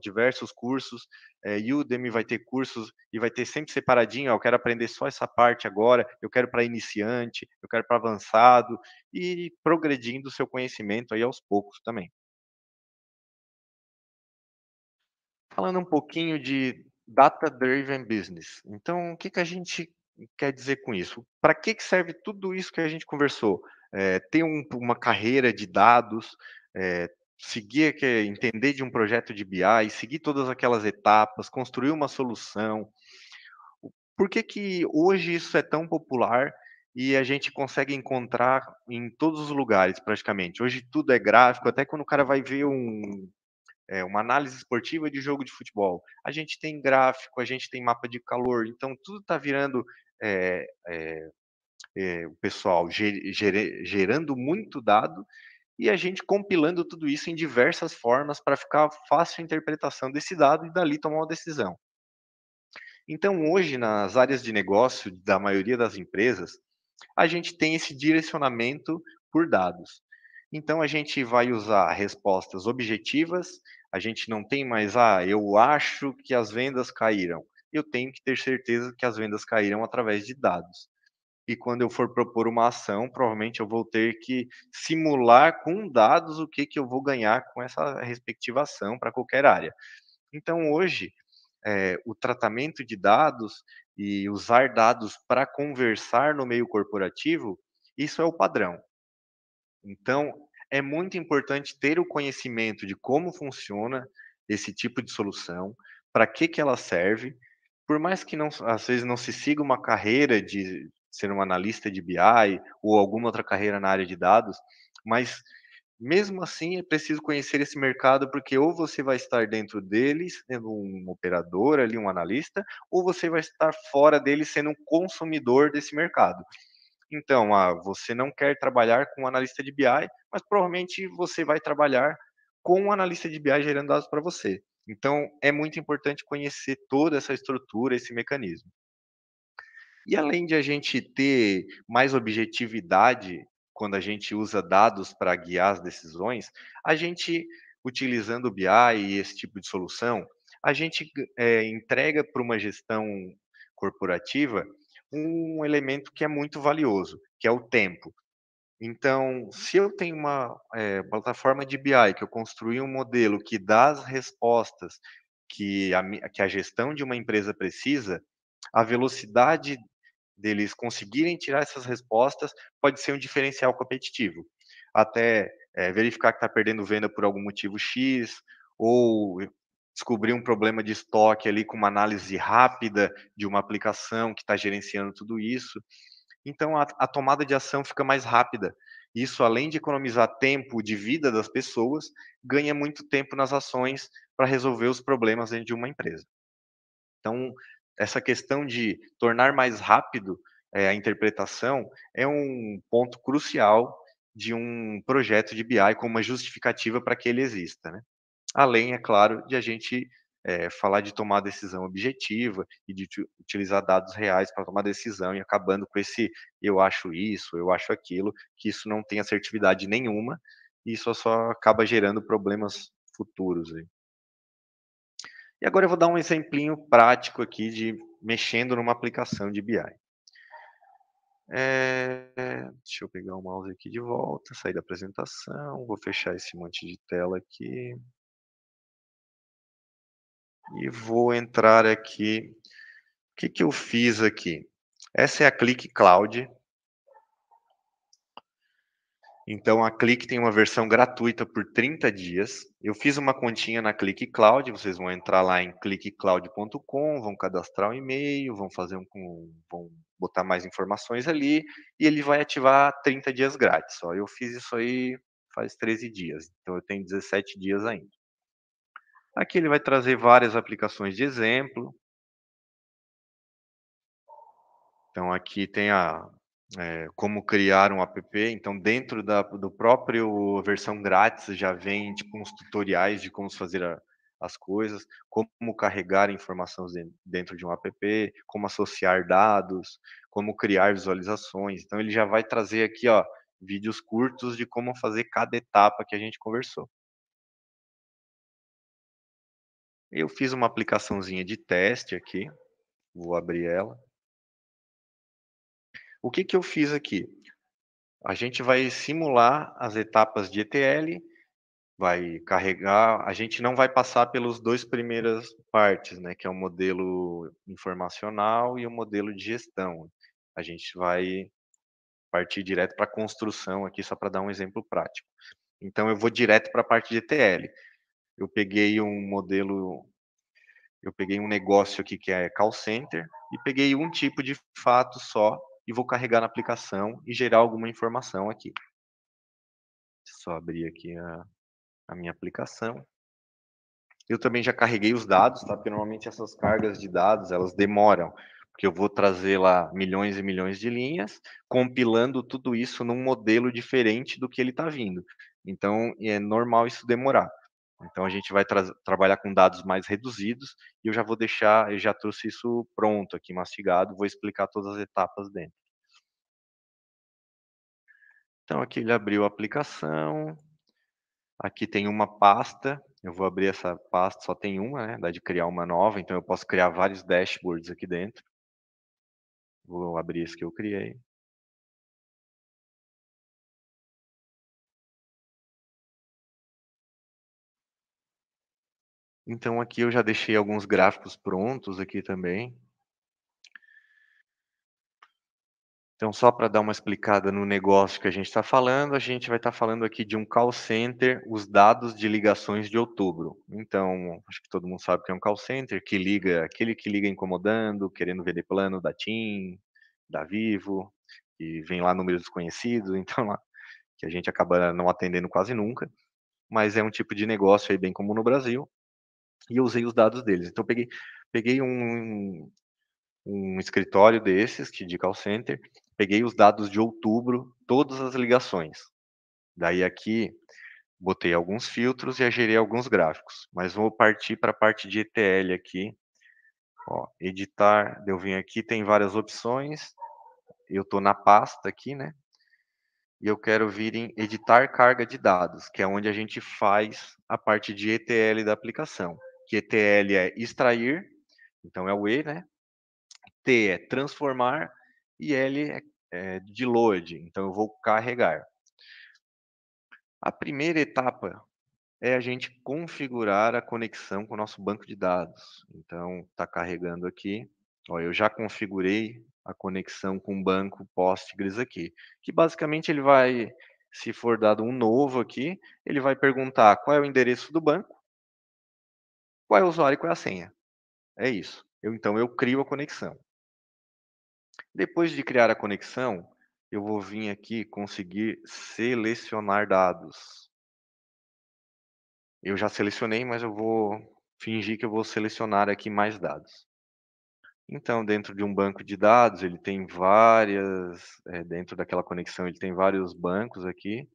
diversos cursos, é, Udemy vai ter cursos e vai ter sempre separadinho, ó, eu quero aprender só essa parte agora, eu quero para iniciante, eu quero para avançado e progredindo o seu conhecimento aí aos poucos também. Falando um pouquinho de data driven business. Então, o que que a gente quer dizer com isso? Para que, que serve tudo isso que a gente conversou? É, ter um, uma carreira de dados, é, seguir, que, entender de um projeto de BI, seguir todas aquelas etapas, construir uma solução. Por que, que hoje isso é tão popular e a gente consegue encontrar em todos os lugares, praticamente? Hoje tudo é gráfico, até quando o cara vai ver um, é, uma análise esportiva de jogo de futebol, a gente tem gráfico, a gente tem mapa de calor, então tudo está virando é, é, o pessoal ger, ger, gerando muito dado e a gente compilando tudo isso em diversas formas para ficar fácil a interpretação desse dado e dali tomar uma decisão. Então, hoje, nas áreas de negócio da maioria das empresas, a gente tem esse direcionamento por dados. Então, a gente vai usar respostas objetivas, a gente não tem mais, ah, eu acho que as vendas caíram eu tenho que ter certeza que as vendas caíram através de dados. E quando eu for propor uma ação, provavelmente eu vou ter que simular com dados o que, que eu vou ganhar com essa respectiva ação para qualquer área. Então, hoje, é, o tratamento de dados e usar dados para conversar no meio corporativo, isso é o padrão. Então, é muito importante ter o conhecimento de como funciona esse tipo de solução, para que, que ela serve, por mais que não, às vezes não se siga uma carreira de ser um analista de BI ou alguma outra carreira na área de dados, mas mesmo assim é preciso conhecer esse mercado porque ou você vai estar dentro deles, sendo um operador ali, um analista, ou você vai estar fora deles sendo um consumidor desse mercado. Então, ah, você não quer trabalhar com um analista de BI, mas provavelmente você vai trabalhar com um analista de BI gerando dados para você. Então, é muito importante conhecer toda essa estrutura, esse mecanismo. E além de a gente ter mais objetividade quando a gente usa dados para guiar as decisões, a gente, utilizando o BI e esse tipo de solução, a gente é, entrega para uma gestão corporativa um elemento que é muito valioso, que é o tempo. Então, se eu tenho uma é, plataforma de BI que eu construí um modelo que dá as respostas que a, que a gestão de uma empresa precisa, a velocidade deles conseguirem tirar essas respostas pode ser um diferencial competitivo. Até é, verificar que está perdendo venda por algum motivo X, ou descobrir um problema de estoque ali com uma análise rápida de uma aplicação que está gerenciando tudo isso. Então a, a tomada de ação fica mais rápida. Isso, além de economizar tempo de vida das pessoas, ganha muito tempo nas ações para resolver os problemas dentro de uma empresa. Então, essa questão de tornar mais rápido é, a interpretação é um ponto crucial de um projeto de BI como uma justificativa para que ele exista. Né? Além, é claro, de a gente é, falar de tomar decisão objetiva e de utilizar dados reais para tomar decisão e acabando com esse eu acho isso, eu acho aquilo, que isso não tem assertividade nenhuma e isso só acaba gerando problemas futuros. Aí. E agora eu vou dar um exemplinho prático aqui de mexendo numa aplicação de BI. É, eh, deixa eu pegar o mouse aqui de volta, sair da apresentação, vou fechar esse monte de tela aqui e vou entrar aqui. O que, que eu fiz aqui? Essa é a Click Cloud. Então, a Click tem uma versão gratuita por 30 dias. Eu fiz uma continha na Click Cloud, vocês vão entrar lá em clickcloud.com, vão cadastrar o um e-mail, vão fazer um, vão botar mais informações ali, e ele vai ativar 30 dias grátis. Ó, eu fiz isso aí faz 13 dias, então eu tenho 17 dias ainda. Aqui ele vai trazer várias aplicações de exemplo. Então, aqui tem a é, como criar um app. Então, dentro da do próprio versão grátis já vem tipo uns tutoriais de como fazer a, as coisas, como carregar informações dentro de um app, como associar dados, como criar visualizações. Então, ele já vai trazer aqui, ó, vídeos curtos de como fazer cada etapa que a gente conversou. Eu fiz uma aplicaçãozinha de teste aqui. Vou abrir ela. O que, que eu fiz aqui? A gente vai simular as etapas de ETL, vai carregar, a gente não vai passar pelos dois primeiras partes, né, que é o modelo informacional e o modelo de gestão. A gente vai partir direto para a construção aqui, só para dar um exemplo prático. Então, eu vou direto para a parte de ETL eu peguei um modelo, eu peguei um negócio aqui que é call center e peguei um tipo de fato só e vou carregar na aplicação e gerar alguma informação aqui. Só abrir aqui a, a minha aplicação. Eu também já carreguei os dados, tá? Porque normalmente essas cargas de dados, elas demoram porque eu vou trazer lá milhões e milhões de linhas, compilando tudo isso num modelo diferente do que ele está vindo. Então, é normal isso demorar. Então a gente vai tra trabalhar com dados mais reduzidos e eu já vou deixar, eu já trouxe isso pronto aqui, mastigado, vou explicar todas as etapas dentro. Então aqui ele abriu a aplicação, aqui tem uma pasta, eu vou abrir essa pasta, só tem uma, né? Dá de criar uma nova, então eu posso criar vários dashboards aqui dentro. Vou abrir esse que eu criei. Então aqui eu já deixei alguns gráficos prontos aqui também. Então, só para dar uma explicada no negócio que a gente está falando, a gente vai estar tá falando aqui de um call center, os dados de ligações de outubro. Então, acho que todo mundo sabe que é um call center, que liga, aquele que liga incomodando, querendo vender plano da TIM, da Vivo, e vem lá números desconhecidos, então lá, que a gente acaba não atendendo quase nunca. Mas é um tipo de negócio aí, bem comum no Brasil e usei os dados deles. Então, peguei, peguei um, um escritório desses, que de call center, peguei os dados de outubro, todas as ligações. Daí aqui, botei alguns filtros e agirei alguns gráficos, mas vou partir para a parte de ETL aqui. Ó, editar, eu vim aqui, tem várias opções. Eu estou na pasta aqui, né? E eu quero vir em editar carga de dados, que é onde a gente faz a parte de ETL da aplicação que ETL é extrair, então é o E, né? T é transformar e L é, é de load, então eu vou carregar. A primeira etapa é a gente configurar a conexão com o nosso banco de dados. Então, está carregando aqui. Ó, eu já configurei a conexão com o banco Postgres aqui, que basicamente ele vai, se for dado um novo aqui, ele vai perguntar qual é o endereço do banco, qual é o usuário e qual é a senha. É isso. Eu, então, eu crio a conexão. Depois de criar a conexão, eu vou vir aqui conseguir selecionar dados. Eu já selecionei, mas eu vou fingir que eu vou selecionar aqui mais dados. Então, dentro de um banco de dados, ele tem várias, é, dentro daquela conexão, ele tem vários bancos aqui.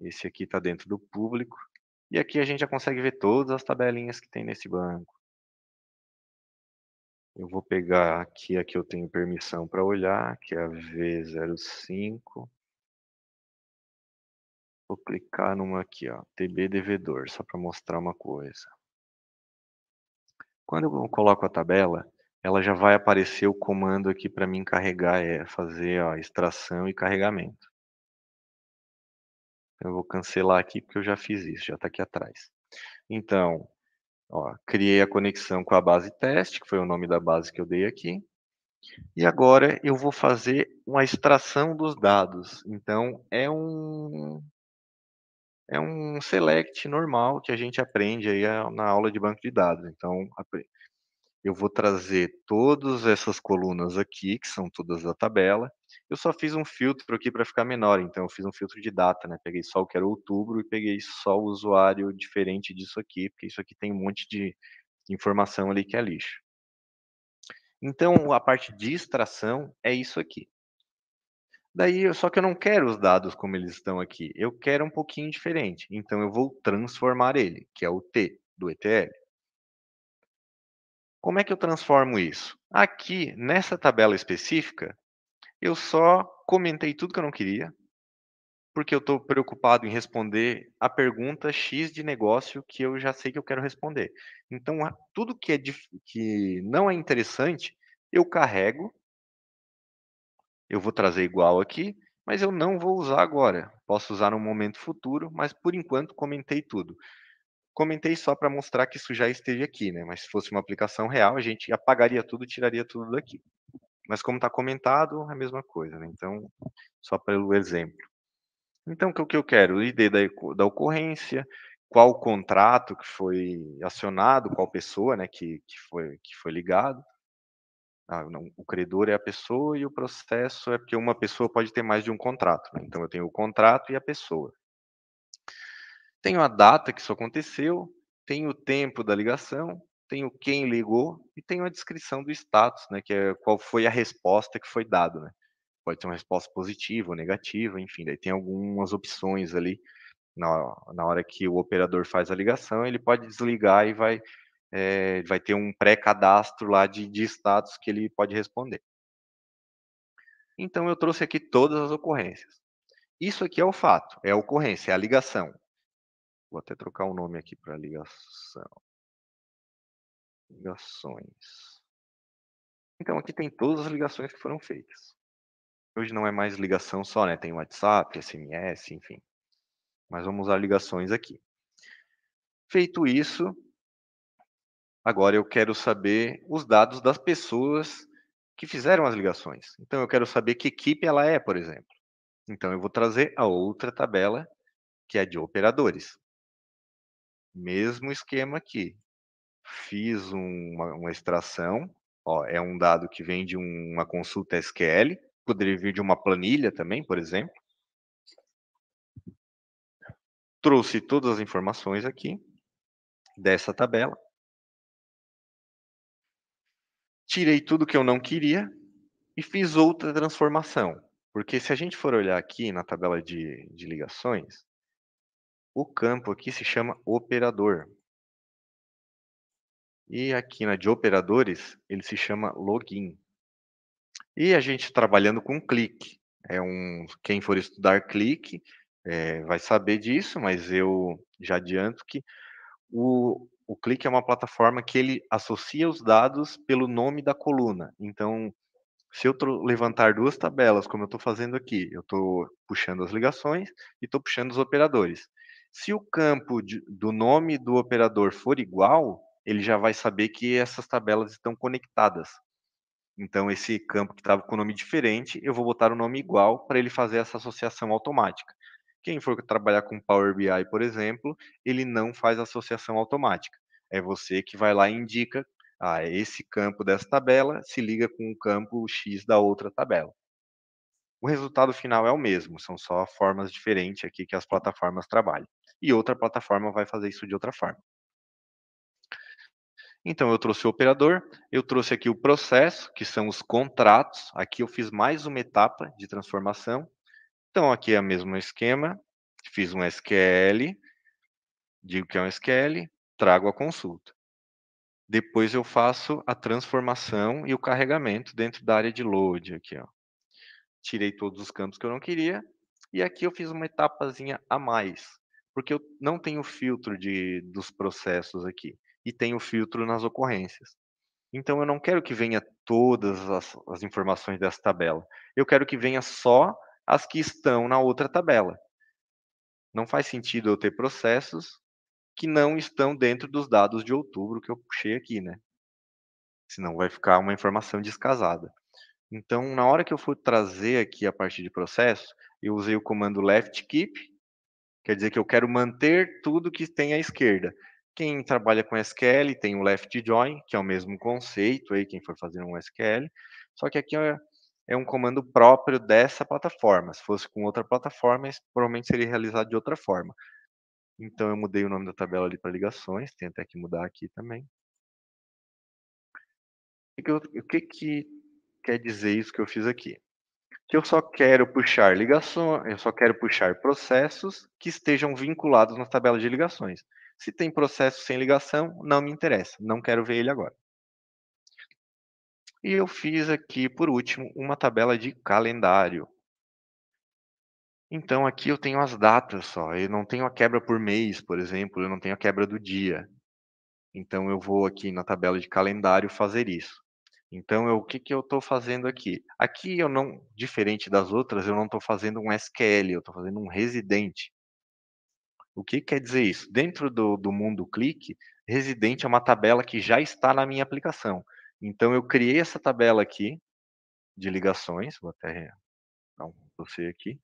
Esse aqui está dentro do público. E aqui a gente já consegue ver todas as tabelinhas que tem nesse banco. Eu vou pegar aqui a que eu tenho permissão para olhar, que é a V05. Vou clicar numa aqui, ó, TB devedor, só para mostrar uma coisa. Quando eu coloco a tabela, ela já vai aparecer o comando aqui para mim carregar, é fazer a extração e carregamento. Eu vou cancelar aqui porque eu já fiz isso, já está aqui atrás. Então, ó, criei a conexão com a base teste, que foi o nome da base que eu dei aqui. E agora eu vou fazer uma extração dos dados. Então, é um, é um select normal que a gente aprende aí ah, na aula de banco de dados. Então, eu vou trazer todas essas colunas aqui, que são todas da tabela, eu só fiz um filtro aqui para ficar menor, então eu fiz um filtro de data, né? Peguei só o que era outubro e peguei só o usuário diferente disso aqui, porque isso aqui tem um monte de informação ali que é lixo. Então, a parte de extração é isso aqui. Daí, só que eu não quero os dados como eles estão aqui. Eu quero um pouquinho diferente. Então, eu vou transformar ele, que é o T do ETL. Como é que eu transformo isso? Aqui, nessa tabela específica, eu só comentei tudo que eu não queria, porque eu estou preocupado em responder a pergunta X de negócio que eu já sei que eu quero responder. Então, tudo que, é que não é interessante, eu carrego, eu vou trazer igual aqui, mas eu não vou usar agora. Posso usar num momento futuro, mas por enquanto comentei tudo. Comentei só para mostrar que isso já esteve aqui, né? Mas se fosse uma aplicação real, a gente apagaria tudo, tiraria tudo daqui. Mas como está comentado, é a mesma coisa, né? Então, só pelo exemplo. Então, o que eu quero? O ID da, da ocorrência, qual contrato que foi acionado, qual pessoa né, que, que, foi, que foi ligado. Ah, não, o credor é a pessoa e o processo é porque uma pessoa pode ter mais de um contrato. Né? Então, eu tenho o contrato e a pessoa. Tenho a data que isso aconteceu, tenho o tempo da ligação, tem o quem ligou e tem uma descrição do status, né, que é qual foi a resposta que foi dada, né? Pode ser uma resposta positiva ou negativa, enfim, daí tem algumas opções ali na, na hora que o operador faz a ligação, ele pode desligar e vai, é, vai ter um pré-cadastro lá de, de status que ele pode responder. Então eu trouxe aqui todas as ocorrências. Isso aqui é o fato, é a ocorrência, é a ligação. Vou até trocar o um nome aqui para ligação. Ligações. Então, aqui tem todas as ligações que foram feitas. Hoje não é mais ligação só, né? Tem WhatsApp, SMS, enfim. Mas vamos usar ligações aqui. Feito isso, agora eu quero saber os dados das pessoas que fizeram as ligações. Então, eu quero saber que equipe ela é, por exemplo. Então, eu vou trazer a outra tabela, que é de operadores. Mesmo esquema aqui fiz uma, uma extração, ó, é um dado que vem de um, uma consulta SQL, poderia vir de uma planilha também, por exemplo. Trouxe todas as informações aqui dessa tabela. Tirei tudo que eu não queria e fiz outra transformação. Porque se a gente for olhar aqui na tabela de, de ligações, o campo aqui se chama operador. E aqui na de operadores, ele se chama login. E a gente trabalhando com clique. É um, quem for estudar clique é, vai saber disso, mas eu já adianto que o, o clique é uma plataforma que ele associa os dados pelo nome da coluna. Então, se eu levantar duas tabelas, como eu estou fazendo aqui, eu estou puxando as ligações e estou puxando os operadores. Se o campo de, do nome do operador for igual, ele já vai saber que essas tabelas estão conectadas. Então, esse campo que estava com nome diferente, eu vou botar o um nome igual para ele fazer essa associação automática. Quem for trabalhar com Power BI, por exemplo, ele não faz associação automática. É você que vai lá e indica, ah, esse campo dessa tabela se liga com o campo X da outra tabela. O resultado final é o mesmo, são só formas diferentes aqui que as plataformas trabalham. E outra plataforma vai fazer isso de outra forma. Então, eu trouxe o operador, eu trouxe aqui o processo, que são os contratos. Aqui eu fiz mais uma etapa de transformação. Então, aqui é o mesmo esquema. Fiz um SQL, digo que é um SQL, trago a consulta. Depois eu faço a transformação e o carregamento dentro da área de load aqui, ó. Tirei todos os campos que eu não queria e aqui eu fiz uma etapazinha a mais, porque eu não tenho filtro de dos processos aqui e tem o filtro nas ocorrências. Então, eu não quero que venha todas as, as informações dessa tabela. Eu quero que venha só as que estão na outra tabela. Não faz sentido eu ter processos que não estão dentro dos dados de outubro que eu puxei aqui, né? Senão vai ficar uma informação descasada. Então, na hora que eu for trazer aqui a parte de processo, eu usei o comando left keep, quer dizer que eu quero manter tudo que tem à esquerda. Quem trabalha com SQL tem o left join, que é o mesmo conceito aí, quem for fazer um SQL, só que aqui é, é um comando próprio dessa plataforma. Se fosse com outra plataforma, provavelmente seria realizado de outra forma. Então eu mudei o nome da tabela ali para ligações, tem até que mudar aqui também. O que, que quer dizer isso que eu fiz aqui? Que eu só quero puxar ligações, eu só quero puxar processos que estejam vinculados na tabela de ligações. Se tem processo sem ligação, não me interessa, não quero ver ele agora. E eu fiz aqui, por último, uma tabela de calendário. Então aqui eu tenho as datas só, eu não tenho a quebra por mês, por exemplo, eu não tenho a quebra do dia. Então eu vou aqui na tabela de calendário fazer isso. Então eu, o que, que eu estou fazendo aqui? Aqui eu não, diferente das outras, eu não estou fazendo um SQL, eu estou fazendo um residente. O que quer dizer isso? Dentro do, do mundo clique, residente é uma tabela que já está na minha aplicação. Então, eu criei essa tabela aqui de ligações, vou até dar um você aqui.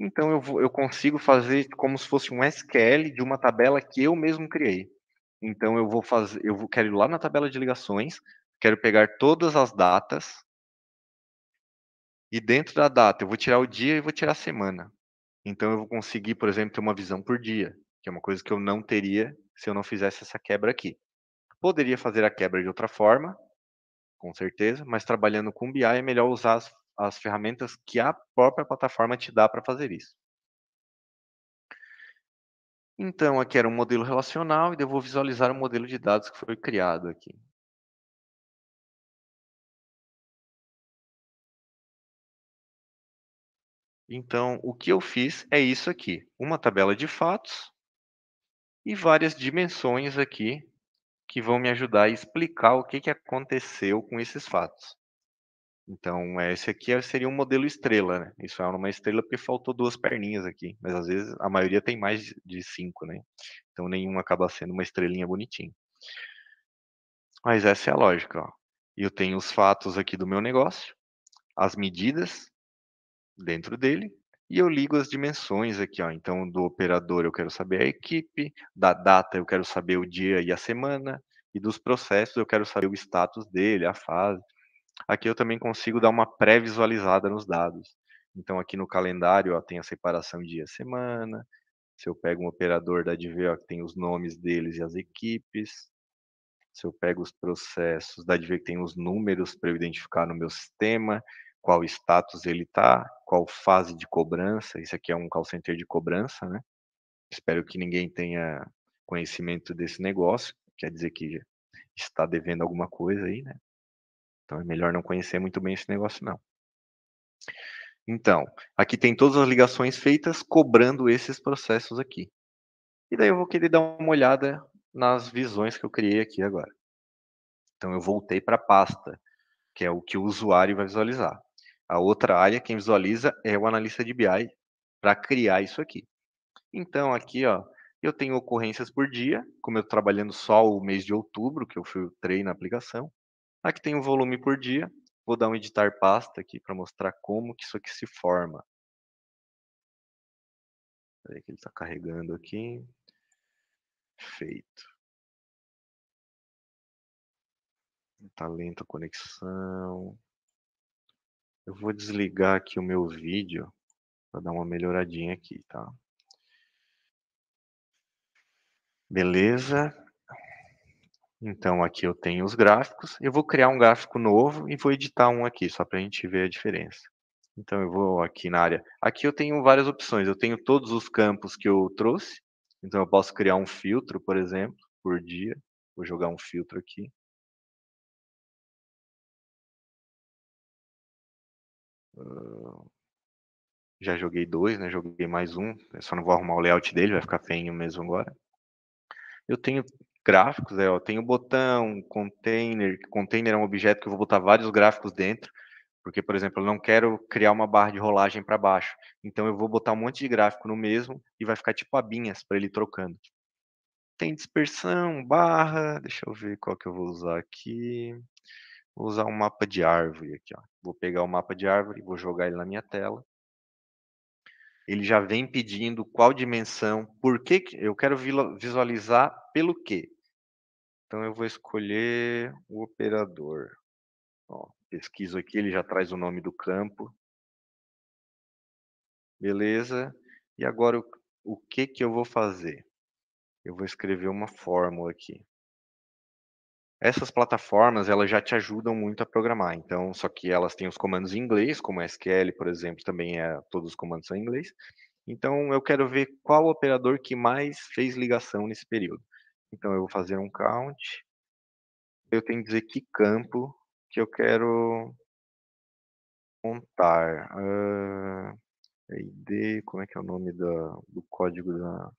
Então, eu, vou, eu consigo fazer como se fosse um SQL de uma tabela que eu mesmo criei. Então, eu vou fazer, eu vou, quero ir lá na tabela de ligações, quero pegar todas as datas, e dentro da data eu vou tirar o dia e vou tirar a semana. Então eu vou conseguir, por exemplo, ter uma visão por dia, que é uma coisa que eu não teria se eu não fizesse essa quebra aqui. Poderia fazer a quebra de outra forma, com certeza, mas trabalhando com BI é melhor usar as, as ferramentas que a própria plataforma te dá para fazer isso. Então, aqui era um modelo relacional e eu vou visualizar o modelo de dados que foi criado aqui. Então, o que eu fiz é isso aqui: uma tabela de fatos e várias dimensões aqui que vão me ajudar a explicar o que, que aconteceu com esses fatos. Então, esse aqui eh, seria um modelo estrela, né? Isso é uma estrela porque faltou duas perninhas aqui, mas às vezes a maioria tem mais de cinco, né? Então, nenhum acaba sendo uma estrelinha bonitinha. Mas essa é a lógica, ó. Eu tenho os fatos aqui do meu negócio, as medidas, dentro dele e eu ligo as dimensões aqui, ó. Então, do operador eu quero saber a equipe, da data eu quero saber o dia e a semana, e dos processos eu quero saber o status dele, a fase. Aqui eu também consigo dar uma pré-visualizada nos dados. Então, aqui no calendário, ó, tem a separação dia e semana. Se eu pego um operador da DV, ó, que tem os nomes deles e as equipes. Se eu pego os processos da DV, que tem os números para eu identificar no meu sistema qual status ele está, qual fase de cobrança. Isso aqui é um call center de cobrança, né? Espero que ninguém tenha conhecimento desse negócio, quer dizer que está devendo alguma coisa aí, né? Então é melhor não conhecer muito bem esse negócio, não. Então, aqui tem todas as ligações feitas cobrando esses processos aqui. E daí eu vou querer dar uma olhada nas visões que eu criei aqui agora. Então eu voltei para a pasta, que é o que o usuário vai visualizar. A outra área, quem visualiza é o analista de BI para criar isso aqui. Então, aqui, ó, eu tenho ocorrências por dia, como eu estou trabalhando só o mês de outubro, que eu filtrei na aplicação. Aqui tem o volume por dia. Vou dar um editar pasta aqui para mostrar como que isso aqui se forma. Peraí que ele está carregando aqui. Feito. Está lenta a conexão. Eu vou desligar aqui o meu vídeo para dar uma melhoradinha aqui, tá? Beleza? Então, aqui eu tenho os gráficos. Eu vou criar um gráfico novo e vou editar um aqui, só para a gente ver a diferença. Então, eu vou aqui na área. Aqui eu tenho várias opções. Eu tenho todos os campos que eu trouxe. Então, eu posso criar um filtro, por exemplo, por dia. Vou jogar um filtro aqui. já joguei dois, né? Joguei mais um. Eu só não vou arrumar o layout dele, vai ficar feio mesmo agora. Eu tenho gráficos, é eu tenho botão, container. Container é um objeto que eu vou botar vários gráficos dentro. Porque, por exemplo, eu não quero criar uma barra de rolagem para baixo. Então eu vou botar um monte de gráfico no mesmo e vai ficar tipo abinhas para ele trocando. Tem dispersão, barra, deixa eu ver qual que eu vou usar aqui. Vou usar um mapa de árvore aqui. Ó. Vou pegar o mapa de árvore, vou jogar ele na minha tela. Ele já vem pedindo qual dimensão, por que, que eu quero visualizar pelo quê. Então eu vou escolher o operador. Ó, pesquiso aqui, ele já traz o nome do campo. Beleza. E agora o, o que, que eu vou fazer? Eu vou escrever uma fórmula aqui. Essas plataformas, elas já te ajudam muito a programar. Então, só que elas têm os comandos em inglês, como SQL, por exemplo, também é todos os comandos são em inglês. Então, eu quero ver qual operador que mais fez ligação nesse período. Então, eu vou fazer um count. Eu tenho que dizer que campo que eu quero montar. Uh, ah, ID, como é que é o nome da, do código da...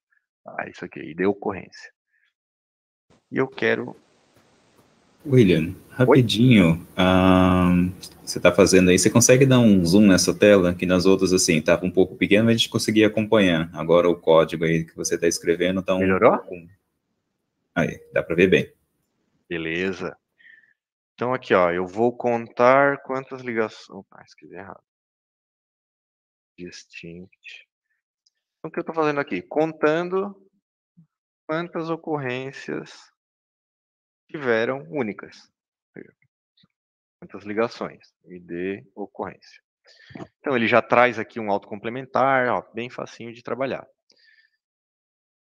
Ah, isso aqui, é ID ocorrência. E eu quero William, rapidinho, você está fazendo aí, você consegue dar um zoom nessa tela, que nas outras, assim, estava tá um pouco pequeno, mas a gente conseguia acompanhar. Agora o código aí que você está escrevendo está um... Melhorou? Aí, dá para ver bem. Beleza. Então aqui, ó, eu vou contar quantas ligações... Opa, escrevi errado. Distinct. Então o que eu estou fazendo aqui? Contando quantas ocorrências tiveram únicas. Quantas né, ligações e de ocorrência. Então, ele já traz aqui um autocomplementar, ó, bem facinho de trabalhar.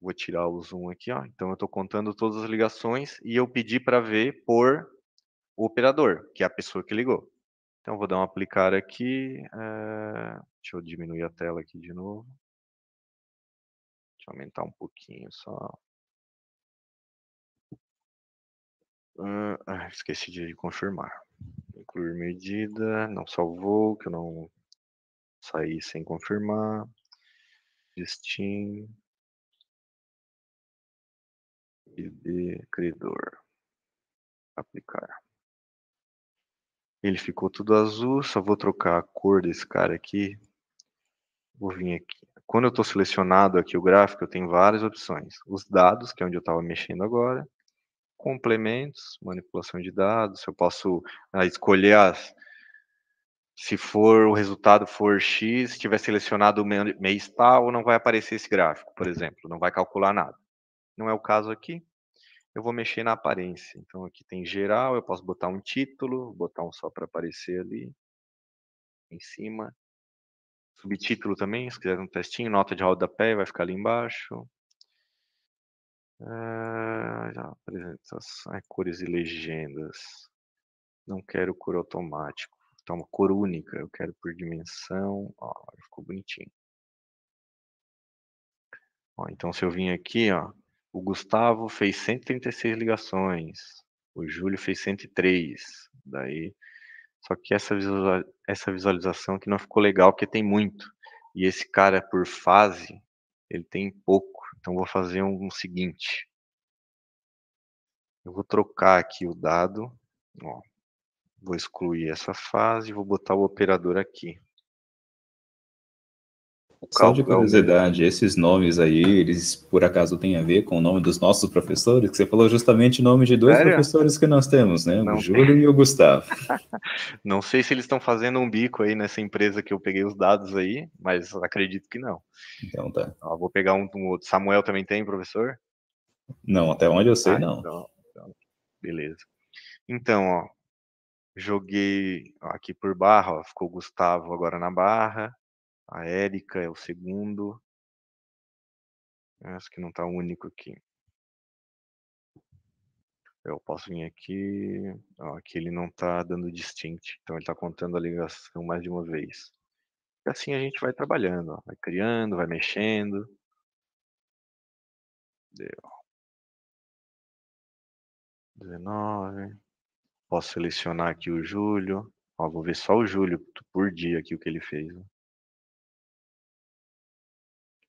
Vou tirar o zoom aqui, ó. Então, eu estou contando todas as ligações e eu pedi para ver por operador, que é a pessoa que ligou. Então, vou dar um aplicar aqui. É... Deixa eu diminuir a tela aqui de novo. Deixa eu aumentar um pouquinho só. Ah, ah, esqueci de confirmar. Incluir medida, não salvou, que eu não saí sem confirmar. Steam. ID credor. Aplicar. Ele ficou tudo azul, só vou trocar a cor desse cara aqui. Vou vir aqui. Quando eu estou selecionado aqui o gráfico, eu tenho várias opções. Os dados, que é onde eu estava mexendo agora complementos, manipulação de dados, eu posso ah, escolher as, se for o resultado for X, se tiver selecionado o mês tal, não vai aparecer esse gráfico, por uhum. exemplo, não vai calcular nada. Não é o caso aqui. Eu vou mexer na aparência. Então aqui tem geral, eu posso botar um título, botar um só para aparecer ali em cima. Subtítulo também, se quiser um testinho nota de rodapé, vai ficar ali embaixo. Ah, já, apresentação. É cores e legendas. Não quero cor automático. então uma cor única. Eu quero por dimensão. Ó, ficou bonitinho. Ó, então, se eu vim aqui, ó, o Gustavo fez 136 ligações. O Júlio fez 103. Daí, só que essa, essa visualização aqui não ficou legal, porque tem muito. E esse cara, por fase, ele tem pouco. Então vou fazer um, um seguinte. Eu vou trocar aqui o dado, ó, vou excluir essa fase, e vou botar o operador aqui. Só de curiosidade, esses nomes aí, eles por acaso têm a ver com o nome dos nossos professores? Que você falou justamente o nome de dois Sério? professores que nós temos, né? Não o Júlio e o Gustavo. não sei se eles estão fazendo um bico aí nessa empresa que eu peguei os dados aí, mas acredito que não. Então tá. Ó, vou pegar um, um, outro. Samuel também tem, professor? Não, até onde eu sei, ah, não. Então, então, beleza. Então, ó, joguei ó, aqui por barra, ó, ficou Gustavo agora na barra, a Érica é o segundo. É, acho que não está único aqui. Eu posso vir aqui. Ó, aqui ele não está dando distinct, então ele está contando a ligação mais de uma vez. E assim a gente vai trabalhando, ó. vai criando, vai mexendo. Deu. 19. Posso selecionar aqui o Júlio. Ó, vou ver só o Júlio por dia aqui o que ele fez. Né?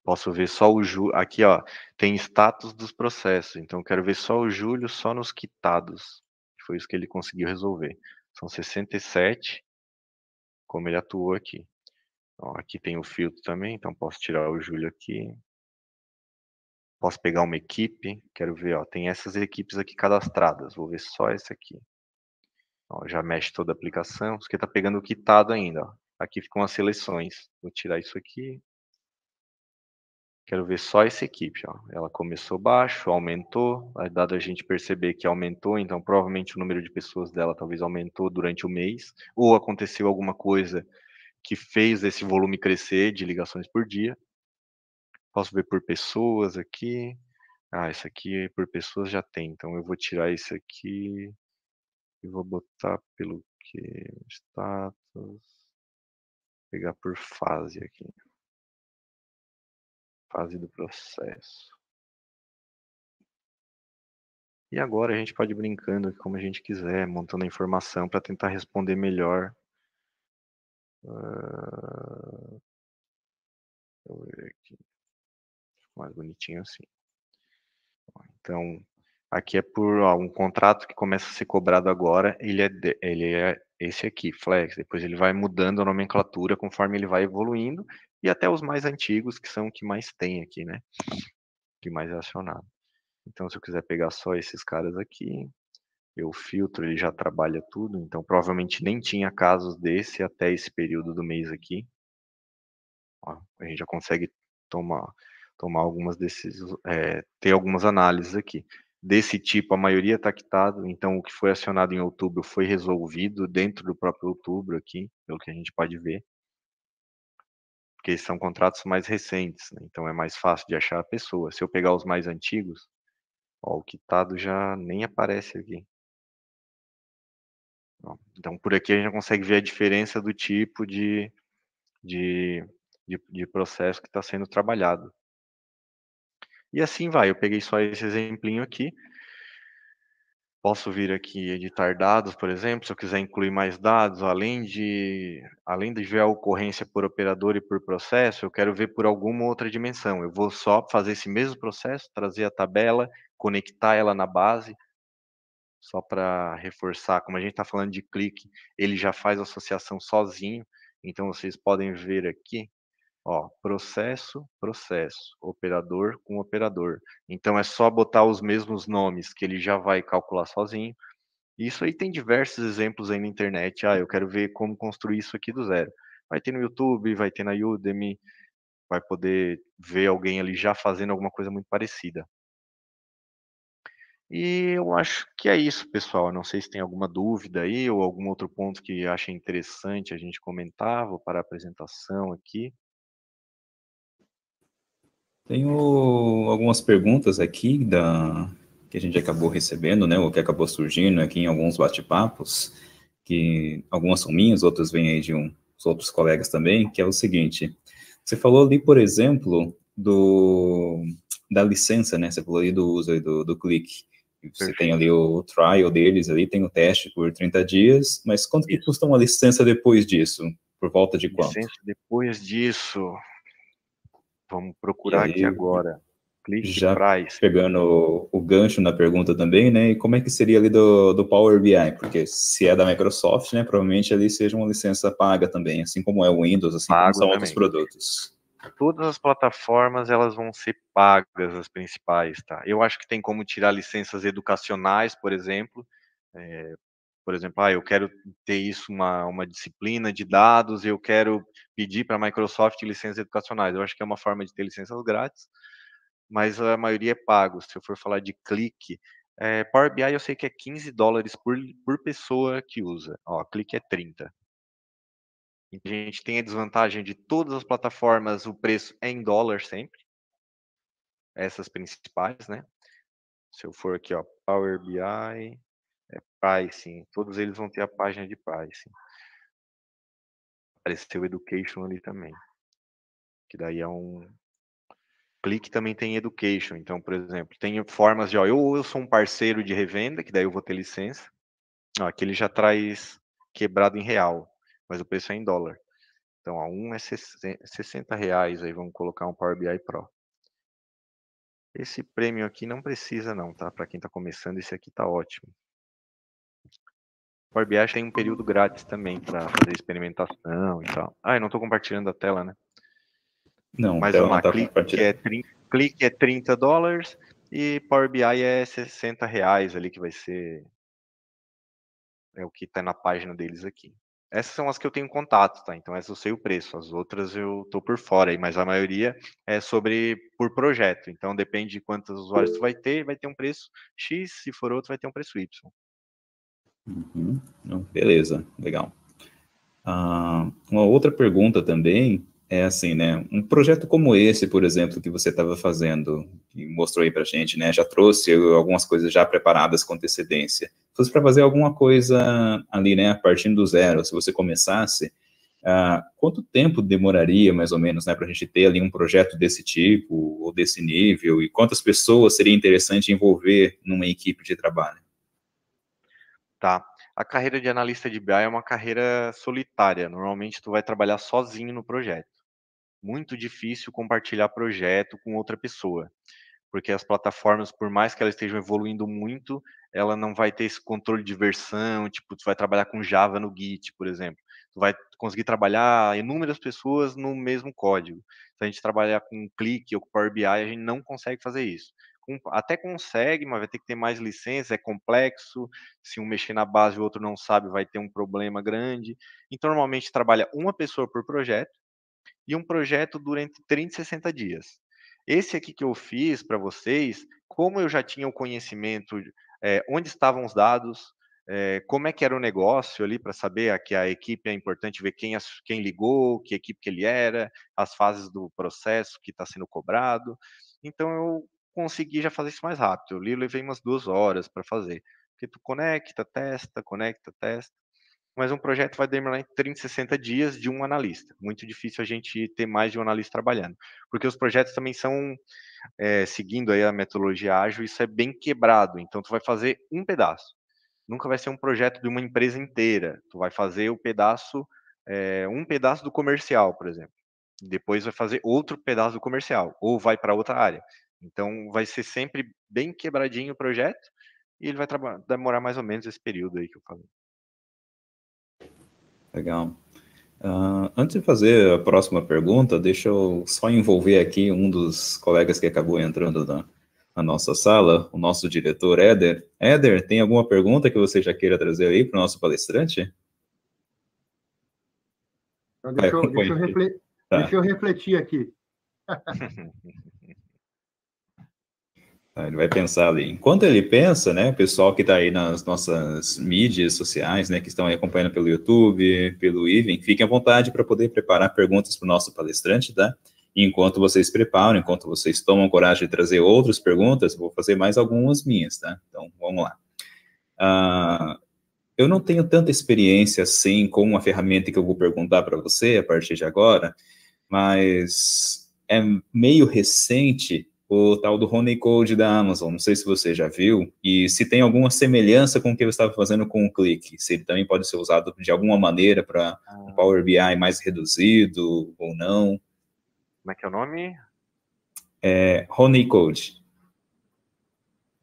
Posso ver só o julho. Aqui, ó, tem status dos processos. Então, quero ver só o julho, só nos quitados. Foi isso que ele conseguiu resolver. São 67, como ele atuou aqui. Ó, aqui tem o filtro também, então posso tirar o julho aqui. Posso pegar uma equipe. Quero ver, ó, tem essas equipes aqui cadastradas. Vou ver só essa aqui. Ó, já mexe toda a aplicação, porque está pegando o quitado ainda. Ó. Aqui ficam as seleções. Vou tirar isso aqui, Quero ver só essa equipe. Ó. Ela começou baixo, aumentou. Dado a gente perceber que aumentou, então provavelmente o número de pessoas dela talvez aumentou durante o mês, ou aconteceu alguma coisa que fez esse volume crescer de ligações por dia. Posso ver por pessoas aqui. Ah, essa aqui por pessoas já tem, então eu vou tirar esse aqui e vou botar pelo que status, pegar por fase aqui fase do processo. E agora a gente pode ir brincando como a gente quiser, montando a informação para tentar responder melhor. Uh... ver aqui. Mais bonitinho assim. Então, aqui é por ó, um contrato que começa a ser cobrado agora, ele é, de, ele é esse aqui, flex. Depois ele vai mudando a nomenclatura conforme ele vai evoluindo e até os mais antigos, que são o que mais tem aqui, né? Que mais é acionado. Então, se eu quiser pegar só esses caras aqui, eu filtro, ele já trabalha tudo, então provavelmente nem tinha casos desse até esse período do mês aqui. Ó, a gente já consegue tomar, tomar algumas decisões, é, eh, ter algumas análises aqui. Desse tipo, a maioria está quitado, então o que foi acionado em outubro foi resolvido dentro do próprio outubro aqui, pelo que a gente pode ver porque são contratos mais recentes, né? então é mais fácil de achar a pessoa. Se eu pegar os mais antigos, ó, o quitado já nem aparece aqui. Ó, então, por aqui a gente consegue ver a diferença do tipo de, de, de, de processo que está sendo trabalhado. E assim vai, eu peguei só esse exemplinho aqui, Posso vir aqui editar dados, por exemplo, se eu quiser incluir mais dados, além de além de ver a ocorrência por operador e por processo, eu quero ver por alguma outra dimensão. Eu vou só fazer esse mesmo processo, trazer a tabela, conectar ela na base, só para reforçar, como a gente está falando de clique, ele já faz associação sozinho, então vocês podem ver aqui Ó, processo, processo, operador com operador. Então é só botar os mesmos nomes que ele já vai calcular sozinho. Isso aí tem diversos exemplos aí na internet. Ah, eu quero ver como construir isso aqui do zero. Vai ter no YouTube, vai ter na Udemy, vai poder ver alguém ali já fazendo alguma coisa muito parecida. E eu acho que é isso, pessoal. não sei se tem alguma dúvida aí ou algum outro ponto que acha interessante a gente comentar. Vou para a apresentação aqui. Tenho algumas perguntas aqui da que a gente acabou recebendo, né, ou que acabou surgindo aqui em alguns bate-papos, que algumas são minhas, outras vêm aí de um, os outros colegas também, que é o seguinte, você falou ali, por exemplo, do da licença, né, você falou ali do uso do, do clique, você Perfeito. tem ali o trial deles ali, tem o teste por 30 dias, mas quanto que custa uma licença depois disso? Por volta de quanto? Licença depois disso, Vamos procurar aí, aqui agora. Clique já price. pegando o, gancho na pergunta também, né? E como é que seria ali do, do Power BI? Porque se é da Microsoft, né? Provavelmente ali seja uma licença paga também, assim como é o Windows, assim Pago como são também. outros produtos. Todas as plataformas elas vão ser pagas, as principais, tá? Eu acho que tem como tirar licenças educacionais, por exemplo, é, por exemplo, ah, eu quero ter isso, uma, uma disciplina de dados, eu quero pedir para a Microsoft licenças educacionais. Eu acho que é uma forma de ter licenças grátis, mas a maioria é pago. Se eu for falar de clique, é, Power BI eu sei que é 15 dólares por, por pessoa que usa. Ó, clique é 30. A gente tem a desvantagem de todas as plataformas, o preço é em dólar sempre. Essas principais, né? Se eu for aqui, ó, Power BI, é, sim. todos eles vão ter a página de pricing. Apareceu education ali também, que daí é um clique também tem education. Então, por exemplo, tem formas de, ó, eu, eu sou um parceiro de revenda, que daí eu vou ter licença. Ó, aqui ele já traz quebrado em real, mas o preço é em dólar. Então, a 1 um é 60 reais, aí vamos colocar um Power BI Pro. Esse prêmio aqui não precisa não, tá? Para quem está começando, esse aqui está ótimo. Power BI tem um período grátis também para fazer experimentação e tal. Ah, eu não estou compartilhando a tela, né? Não, mas vamos é tá clique, é 30, clique é 30 dólares e Power BI é 60 reais ali que vai ser é o que está na página deles aqui. Essas são as que eu tenho contato, tá? Então essas eu sei o preço, as outras eu tô por fora aí, mas a maioria é sobre por projeto. Então depende de quantos usuários tu vai ter, vai ter um preço X, se for outro vai ter um preço Y. Uhum. Beleza, legal. Ah, uma outra pergunta também é assim, né? Um projeto como esse, por exemplo, que você estava fazendo, e mostrou aí para gente, né? Já trouxe algumas coisas já preparadas com antecedência. Se fosse para fazer alguma coisa ali, né? A partir do zero, se você começasse, ah, quanto tempo demoraria, mais ou menos, né? Para a gente ter ali um projeto desse tipo ou desse nível? E quantas pessoas seria interessante envolver numa equipe de trabalho? tá? A carreira de analista de BI é uma carreira solitária. Normalmente tu vai trabalhar sozinho no projeto. Muito difícil compartilhar projeto com outra pessoa, porque as plataformas, por mais que elas estejam evoluindo muito, ela não vai ter esse controle de versão. Tipo, tu vai trabalhar com Java no Git, por exemplo. Tu vai conseguir trabalhar inúmeras pessoas no mesmo código. Se a gente trabalhar com Click clique ou com Power BI, a gente não consegue fazer isso até consegue, mas vai ter que ter mais licença, é complexo. Se um mexer na base e o outro não sabe, vai ter um problema grande. Então, normalmente trabalha uma pessoa por projeto e um projeto durante 30 60 dias. Esse aqui que eu fiz para vocês, como eu já tinha o conhecimento é, onde estavam os dados, é, como é que era o negócio ali para saber a, que a equipe é importante ver quem, as, quem ligou, que equipe que ele era, as fases do processo que está sendo cobrado. Então eu consegui já fazer isso mais rápido. Eu levei umas duas horas para fazer. Porque tu conecta, testa, conecta, testa. Mas um projeto vai demorar em 30, 60 dias de um analista. Muito difícil a gente ter mais de um analista trabalhando. Porque os projetos também são, é, seguindo aí a metodologia ágil, isso é bem quebrado. Então, tu vai fazer um pedaço. Nunca vai ser um projeto de uma empresa inteira. Tu vai fazer o pedaço, é, um pedaço do comercial, por exemplo depois vai fazer outro pedaço do comercial, ou vai para outra área. Então, vai ser sempre bem quebradinho o projeto e ele vai demorar mais ou menos esse período aí que eu falei. Legal. Uh, antes de fazer a próxima pergunta, deixa eu só envolver aqui um dos colegas que acabou entrando na, na nossa sala, o nosso diretor, Éder. Éder, tem alguma pergunta que você já queira trazer aí para o nosso palestrante? Então, deixa, eu, deixa, eu refletir, tá. deixa eu refletir aqui. Ele vai pensar ali. Enquanto ele pensa, né, o pessoal que está aí nas nossas mídias sociais, né, que estão aí acompanhando pelo YouTube, pelo Even, fiquem à vontade para poder preparar perguntas para o nosso palestrante, tá? E enquanto vocês preparam, enquanto vocês tomam coragem de trazer outras perguntas, vou fazer mais algumas minhas, tá? Então, vamos lá. Ah, eu não tenho tanta experiência assim com uma ferramenta que eu vou perguntar para você a partir de agora, mas é meio recente o tal do Honey Code da Amazon, não sei se você já viu, e se tem alguma semelhança com o que eu estava fazendo com o clique, se ele também pode ser usado de alguma maneira para ah. um Power BI mais reduzido ou não. Como é que é o nome? É, Honey Code.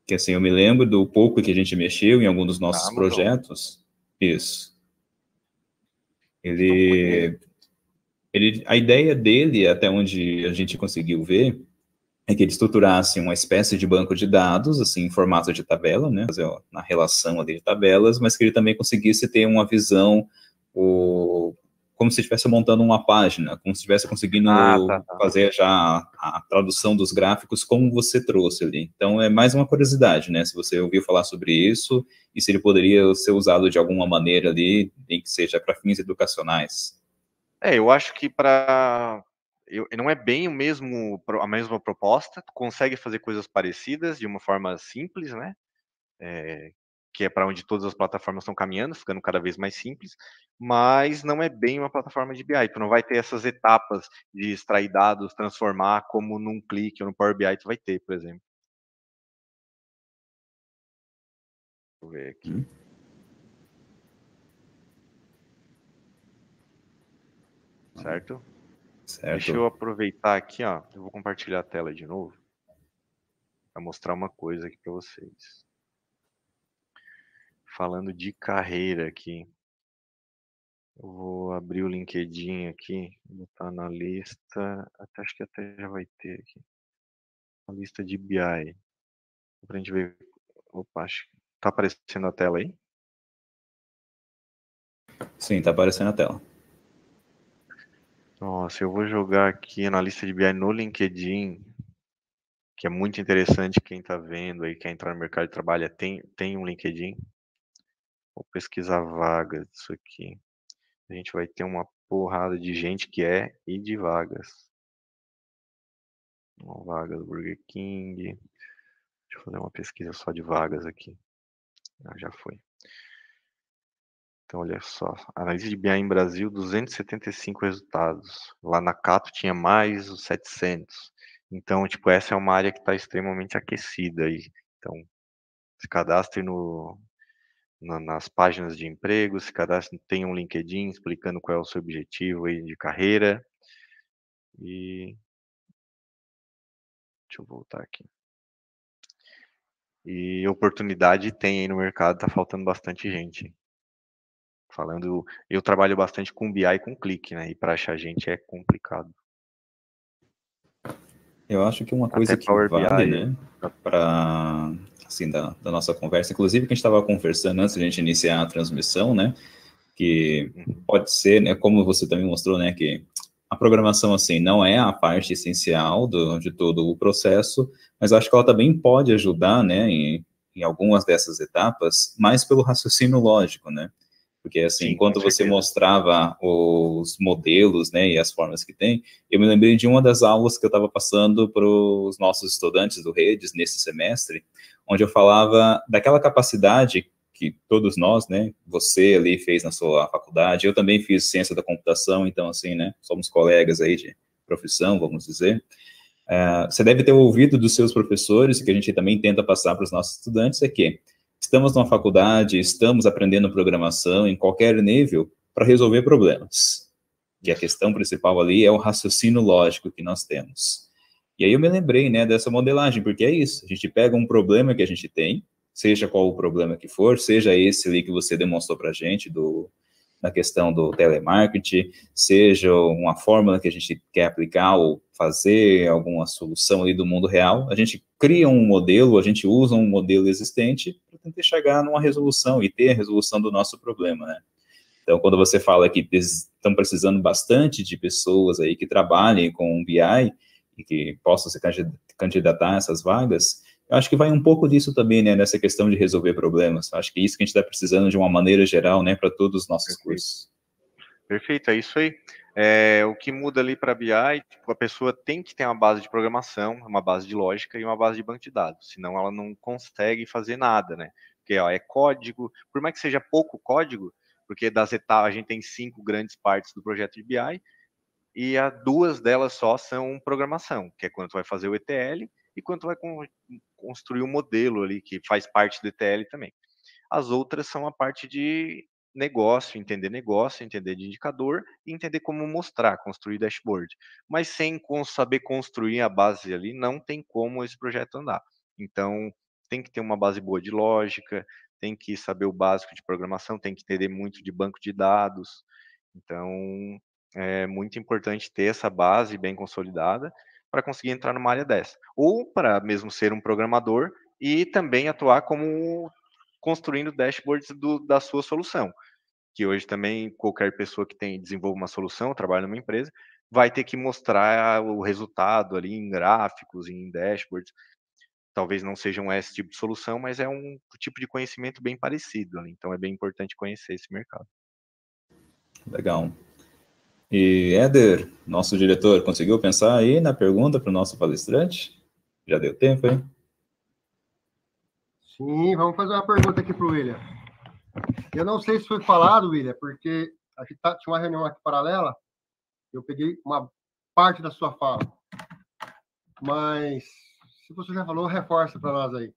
Que assim, eu me lembro do pouco que a gente mexeu em algum dos nossos ah, projetos. Isso. Então, ele, ele, a ideia dele, até onde a gente conseguiu ver, é que ele estruturasse uma espécie de banco de dados, assim, em formato de tabela, né, fazer na relação ali de tabelas, mas que ele também conseguisse ter uma visão, o, como se estivesse montando uma página, como se estivesse conseguindo ah, tá, tá. fazer já a, a, tradução dos gráficos como você trouxe ali. Então, é mais uma curiosidade, né, se você ouviu falar sobre isso e se ele poderia ser usado de alguma maneira ali, nem que seja para fins educacionais. É, eu acho que para eu, não é bem o mesmo a mesma proposta, consegue fazer coisas parecidas de uma forma simples, né? É, que é para onde todas as plataformas estão caminhando, ficando cada vez mais simples, mas não é bem uma plataforma de BI, tu não vai ter essas etapas de extrair dados, transformar como num clique ou no Power BI tu vai ter, por exemplo. Vou ver aqui. Hum. Tá certo? Certo. Deixa eu aproveitar aqui, ó. Eu vou compartilhar a tela de novo para mostrar uma coisa aqui para vocês. Falando de carreira aqui, eu vou abrir o LinkedIn aqui, botar na lista, até acho que até já vai ter aqui, a lista de BI. Para a gente ver. Opa, acho que tá aparecendo a tela aí? Sim, está aparecendo a tela. Nossa, eu vou jogar aqui na lista de BI no LinkedIn, que é muito interessante quem está vendo aí, quer entrar no mercado de trabalho, é, tem, tem um LinkedIn. Vou pesquisar vagas disso aqui. A gente vai ter uma porrada de gente que é e de vagas. uma vaga do Burger King. Deixa eu fazer uma pesquisa só de vagas aqui. Ah, já foi. Então, olha só, análise de BI em Brasil, 275 resultados. Lá na Cato tinha mais os 700. Então, tipo, essa é uma área que está extremamente aquecida aí. Então, se cadastre no, na, nas páginas de emprego, se cadastre, tem um LinkedIn explicando qual é o seu objetivo aí de carreira. E deixa eu voltar aqui. E oportunidade tem aí no mercado, tá faltando bastante gente. Falando, eu trabalho bastante com BI e com clique, né? E para achar gente é complicado. Eu acho que uma coisa Até que Power vale, BI, né? Para assim da, da, nossa conversa, inclusive que a gente estava conversando antes da gente iniciar a transmissão, né? Que uhum. pode ser, né? Como você também mostrou, né? Que a programação assim não é a parte essencial do, de todo o processo, mas acho que ela também pode ajudar, né? Em, em algumas dessas etapas, mais pelo raciocínio lógico, né? Porque, assim, Sim, enquanto você mostrava os modelos, né, e as formas que tem, eu me lembrei de uma das aulas que eu estava passando para os nossos estudantes do Redes nesse semestre, onde eu falava daquela capacidade que todos nós, né, você ali fez na sua faculdade, eu também fiz ciência da computação, então, assim, né, somos colegas aí de profissão, vamos dizer, Uh, você deve ter ouvido dos seus professores, que a gente também tenta passar para os nossos estudantes, é que estamos numa faculdade, estamos aprendendo programação em qualquer nível para resolver problemas. E a questão principal ali é o raciocínio lógico que nós temos. E aí eu me lembrei, né, dessa modelagem, porque é isso, a gente pega um problema que a gente tem, seja qual o problema que for, seja esse ali que você demonstrou para a gente do, na questão do telemarketing, seja uma fórmula que a gente quer aplicar ou fazer alguma solução ali do mundo real, a gente cria um modelo, a gente usa um modelo existente tentar chegar numa resolução e ter a resolução do nosso problema, né? Então, quando você fala que estão precisando bastante de pessoas aí que trabalhem com o BI e que possam se candidatar a essas vagas, eu acho que vai um pouco disso também, né, nessa questão de resolver problemas. Eu acho que é isso que a gente está precisando de uma maneira geral, né, para todos os nossos Perfeito. cursos. Perfeito, é isso aí. É, o que muda ali para BI, tipo, a pessoa tem que ter uma base de programação, uma base de lógica e uma base de banco de dados, senão ela não consegue fazer nada, né? Porque ó, é código, por mais que seja pouco código, porque das etapas a gente tem cinco grandes partes do projeto de BI e a duas delas só são programação, que é quando tu vai fazer o ETL e quando tu vai con construir o um modelo ali que faz parte do ETL também. As outras são a parte de negócio, entender negócio, entender de indicador e entender como mostrar, construir dashboard. Mas sem saber construir a base ali, não tem como esse projeto andar. Então, tem que ter uma base boa de lógica, tem que saber o básico de programação, tem que entender muito de banco de dados. Então, é muito importante ter essa base bem consolidada para conseguir entrar numa área dessa. Ou para mesmo ser um programador e também atuar como construindo dashboards do, da sua solução. Que hoje também qualquer pessoa que tem desenvolve uma solução, trabalha numa empresa, vai ter que mostrar o resultado ali em gráficos, em dashboards. Talvez não sejam esse tipo de solução, mas é um tipo de conhecimento bem parecido. ali. Então é bem importante conhecer esse mercado. Legal. E Éder, nosso diretor, conseguiu pensar aí na pergunta para o nosso palestrante? Já deu tempo, hein? Sim, vamos fazer uma pergunta aqui para o William. Eu não sei se foi falado, William, porque a gente tá, tinha uma reunião aqui paralela, eu peguei uma parte da sua fala. Mas, se você já falou, reforça para nós aí.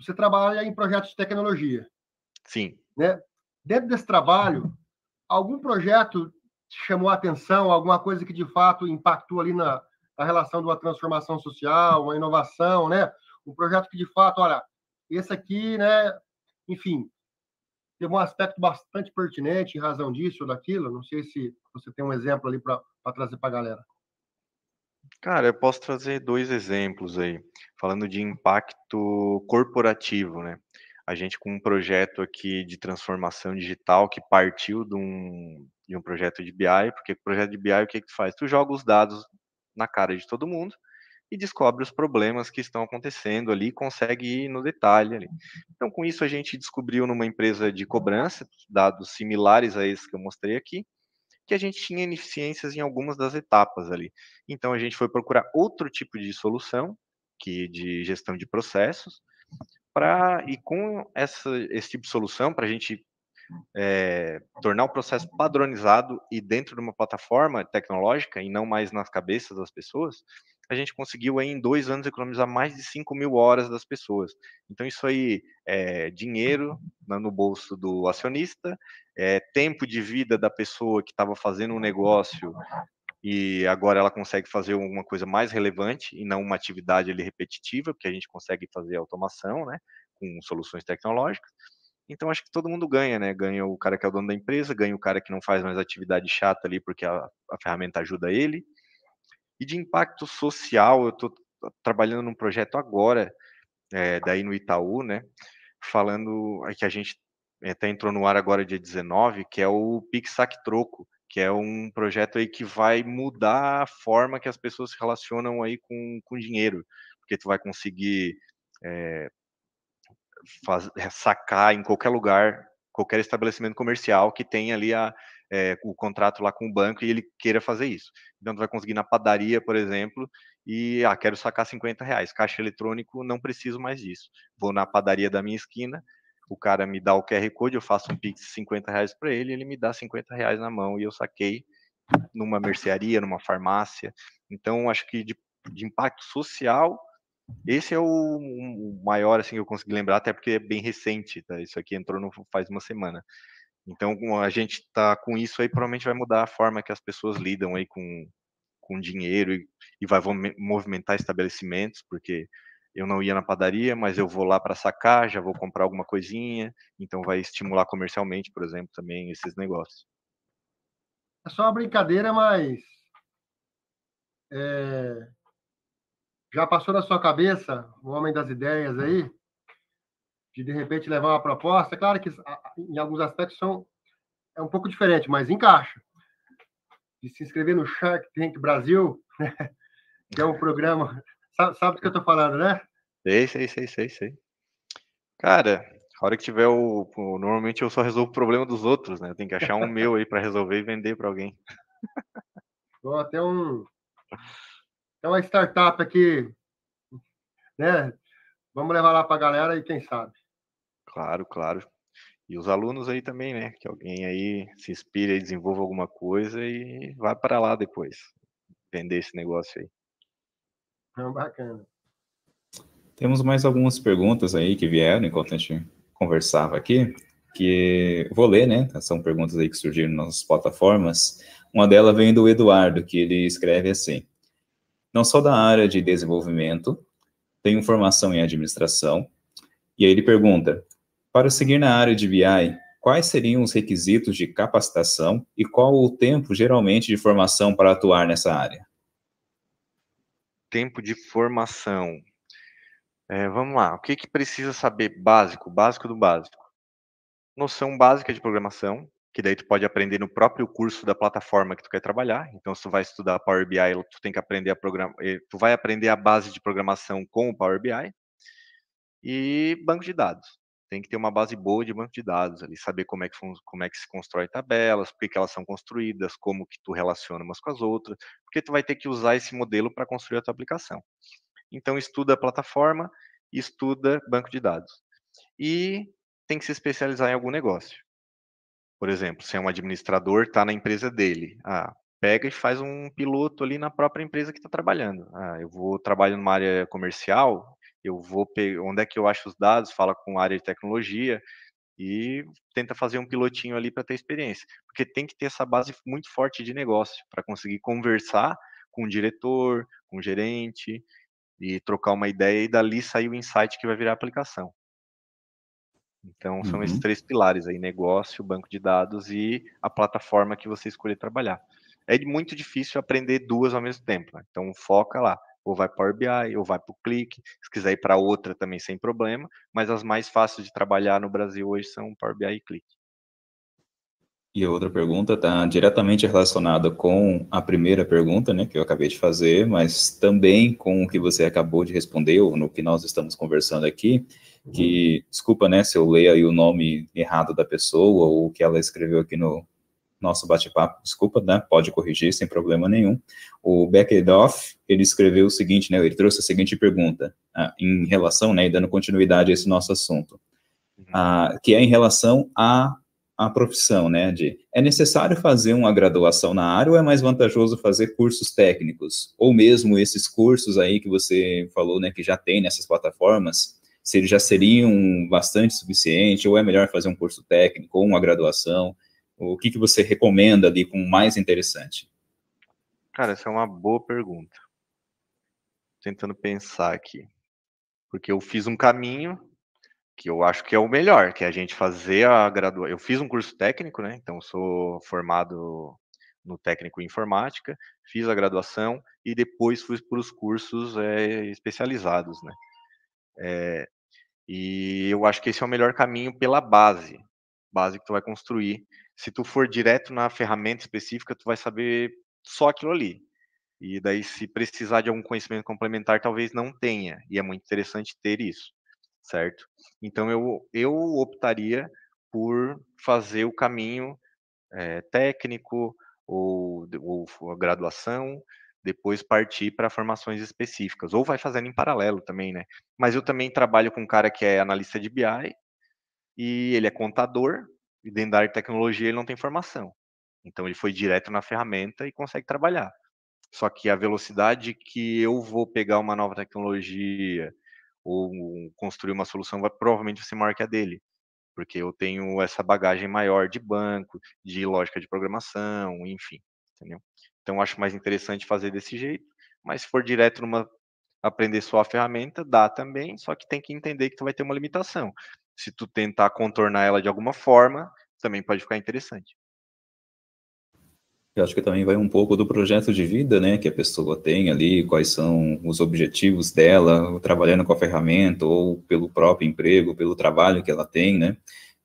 Você trabalha em projetos de tecnologia. Sim. Né? Dentro desse trabalho, algum projeto chamou a atenção, alguma coisa que de fato impactou ali na, na relação de uma transformação social, uma inovação, né? um projeto que de fato, olha, esse aqui, né, enfim, teve um aspecto bastante pertinente em razão disso ou daquilo. Não sei se você tem um exemplo ali para trazer para a galera. Cara, eu posso trazer dois exemplos aí, falando de impacto corporativo, né? A gente com um projeto aqui de transformação digital que partiu de um, de um projeto de BI, porque o projeto de BI o que, que tu faz? Tu joga os dados na cara de todo mundo e descobre os problemas que estão acontecendo ali, consegue ir no detalhe ali. Então, com isso, a gente descobriu numa empresa de cobrança, dados similares a esses que eu mostrei aqui, que a gente tinha ineficiências em algumas das etapas ali. Então, a gente foi procurar outro tipo de solução, que de gestão de processos, para e com essa, esse tipo de solução, para a gente é, tornar o processo padronizado e dentro de uma plataforma tecnológica e não mais nas cabeças das pessoas, a gente conseguiu aí, em dois anos economizar mais de 5 mil horas das pessoas. Então, isso aí é dinheiro no bolso do acionista, é tempo de vida da pessoa que estava fazendo um negócio e agora ela consegue fazer uma coisa mais relevante e não uma atividade ali repetitiva, porque a gente consegue fazer automação, né, com soluções tecnológicas. Então acho que todo mundo ganha, né? Ganha o cara que é o dono da empresa, ganha o cara que não faz mais atividade chata ali porque a, a ferramenta ajuda ele, e de impacto social, eu estou trabalhando num projeto agora, é, daí no Itaú, né? Falando que a gente até entrou no ar agora dia 19, que é o Pix Sac Troco, que é um projeto aí que vai mudar a forma que as pessoas se relacionam aí com, com dinheiro, porque tu vai conseguir é, faz, sacar em qualquer lugar, qualquer estabelecimento comercial que tem ali a, é, o contrato lá com o banco e ele queira fazer isso. Então, tu vai conseguir na padaria, por exemplo, e, ah, quero sacar 50 reais. Caixa eletrônico, não preciso mais disso. Vou na padaria da minha esquina, o cara me dá o QR Code, eu faço um Pix de 50 reais para ele, ele me dá 50 reais na mão e eu saquei numa mercearia, numa farmácia. Então, acho que de, de impacto social, esse é o, o, maior assim que eu consegui lembrar, até porque é bem recente, tá? Isso aqui entrou no, faz uma semana. Então, a gente está com isso aí, provavelmente vai mudar a forma que as pessoas lidam aí com, com dinheiro e, e vai movimentar estabelecimentos, porque eu não ia na padaria, mas eu vou lá para sacar, já vou comprar alguma coisinha, então vai estimular comercialmente, por exemplo, também esses negócios. É só uma brincadeira, mas é... já passou na sua cabeça, o homem das ideias aí, de de repente levar uma proposta. Claro que em alguns aspectos são é um pouco diferente, mas encaixa. De se inscrever no Shark Tank Brasil, né? que é um programa. Sabe, sabe do que eu estou falando, né? Sei, sei, sei, sei, sei. Cara, a hora que tiver o. Normalmente eu só resolvo o problema dos outros, né? Eu tenho que achar um meu aí para resolver e vender para alguém. Bom, até um. É uma startup aqui, né? Vamos levar lá para a galera e quem sabe. Claro, claro. E os alunos aí também, né? Que alguém aí se inspire e desenvolva alguma coisa e vá para lá depois vender esse negócio aí. Não, ah, bacana. Temos mais algumas perguntas aí que vieram enquanto a gente conversava aqui, que vou ler, né? São perguntas aí que surgiram nas nossas plataformas. Uma delas vem do Eduardo, que ele escreve assim: Não sou da área de desenvolvimento, tenho formação em administração. E aí ele pergunta: para seguir na área de BI, quais seriam os requisitos de capacitação e qual o tempo geralmente de formação para atuar nessa área? Tempo de formação. É, vamos lá, o que, que precisa saber básico, básico do básico? Noção básica de programação, que daí tu pode aprender no próprio curso da plataforma que tu quer trabalhar. Então, se tu vai estudar Power BI, tu tem que aprender a programar, eh, tu vai aprender a base de programação com o Power BI e banco de dados tem que ter uma base boa de banco de dados ali, saber como é que, como é que se constrói tabelas, por que elas são construídas, como que tu relaciona umas com as outras, porque tu vai ter que usar esse modelo para construir a tua aplicação. Então, estuda a plataforma, estuda banco de dados. E tem que se especializar em algum negócio. Por exemplo, se é um administrador, está na empresa dele. Ah, pega e faz um piloto ali na própria empresa que está trabalhando. Ah, eu vou trabalho numa área comercial, eu vou pe... onde é que eu acho os dados, fala com a área de tecnologia e tenta fazer um pilotinho ali para ter experiência, porque tem que ter essa base muito forte de negócio para conseguir conversar com o diretor, com o gerente e trocar uma ideia e dali sair o insight que vai virar a aplicação. Então são uhum. esses três pilares aí, negócio, banco de dados e a plataforma que você escolher trabalhar. É muito difícil aprender duas ao mesmo tempo, né? então foca lá ou vai para o BI, ou vai para o Click, se quiser ir para outra também sem problema, mas as mais fáceis de trabalhar no Brasil hoje são Power BI e Click. E a outra pergunta está diretamente relacionada com a primeira pergunta, né, que eu acabei de fazer, mas também com o que você acabou de responder, ou no que nós estamos conversando aqui, uhum. que, desculpa, né, se eu leio aí o nome errado da pessoa, ou o que ela escreveu aqui no, nosso bate-papo, desculpa, né? Pode corrigir sem problema nenhum. O Beckedoff, ele escreveu o seguinte, né? Ele trouxe a seguinte pergunta ah, em relação, né? E dando continuidade a esse nosso assunto, uhum. ah, que é em relação à a profissão, né? De é necessário fazer uma graduação na área ou é mais vantajoso fazer cursos técnicos? Ou mesmo esses cursos aí que você falou, né? Que já tem nessas plataformas, se eles já seriam bastante suficiente, ou é melhor fazer um curso técnico ou uma graduação? O que, que você recomenda ali como mais interessante? Cara, essa é uma boa pergunta. Tentando pensar aqui. Porque eu fiz um caminho que eu acho que é o melhor, que é a gente fazer a graduação. Eu fiz um curso técnico, né? Então, sou formado no técnico em informática, fiz a graduação e depois fui para os cursos é, especializados, né? É, e eu acho que esse é o melhor caminho pela base, base que tu vai construir. Se tu for direto na ferramenta específica, tu vai saber só aquilo ali. E daí, se precisar de algum conhecimento complementar, talvez não tenha. E é muito interessante ter isso, certo? Então, eu, eu optaria por fazer o caminho é, técnico ou, ou a graduação, depois partir para formações específicas, ou vai fazendo em paralelo também, né? Mas eu também trabalho com um cara que é analista de BI e ele é contador, e dentro da área de tecnologia ele não tem formação. Então ele foi direto na ferramenta e consegue trabalhar. Só que a velocidade que eu vou pegar uma nova tecnologia ou construir uma solução vai provavelmente ser maior que a dele, porque eu tenho essa bagagem maior de banco, de lógica de programação, enfim, entendeu? Então acho mais interessante fazer desse jeito, mas se for direto numa aprender só a ferramenta, dá também, só que tem que entender que tu vai ter uma limitação se tu tentar contornar ela de alguma forma, também pode ficar interessante. Eu acho que também vai um pouco do projeto de vida, né, que a pessoa tem ali, quais são os objetivos dela, trabalhando com a ferramenta ou pelo próprio emprego, pelo trabalho que ela tem, né?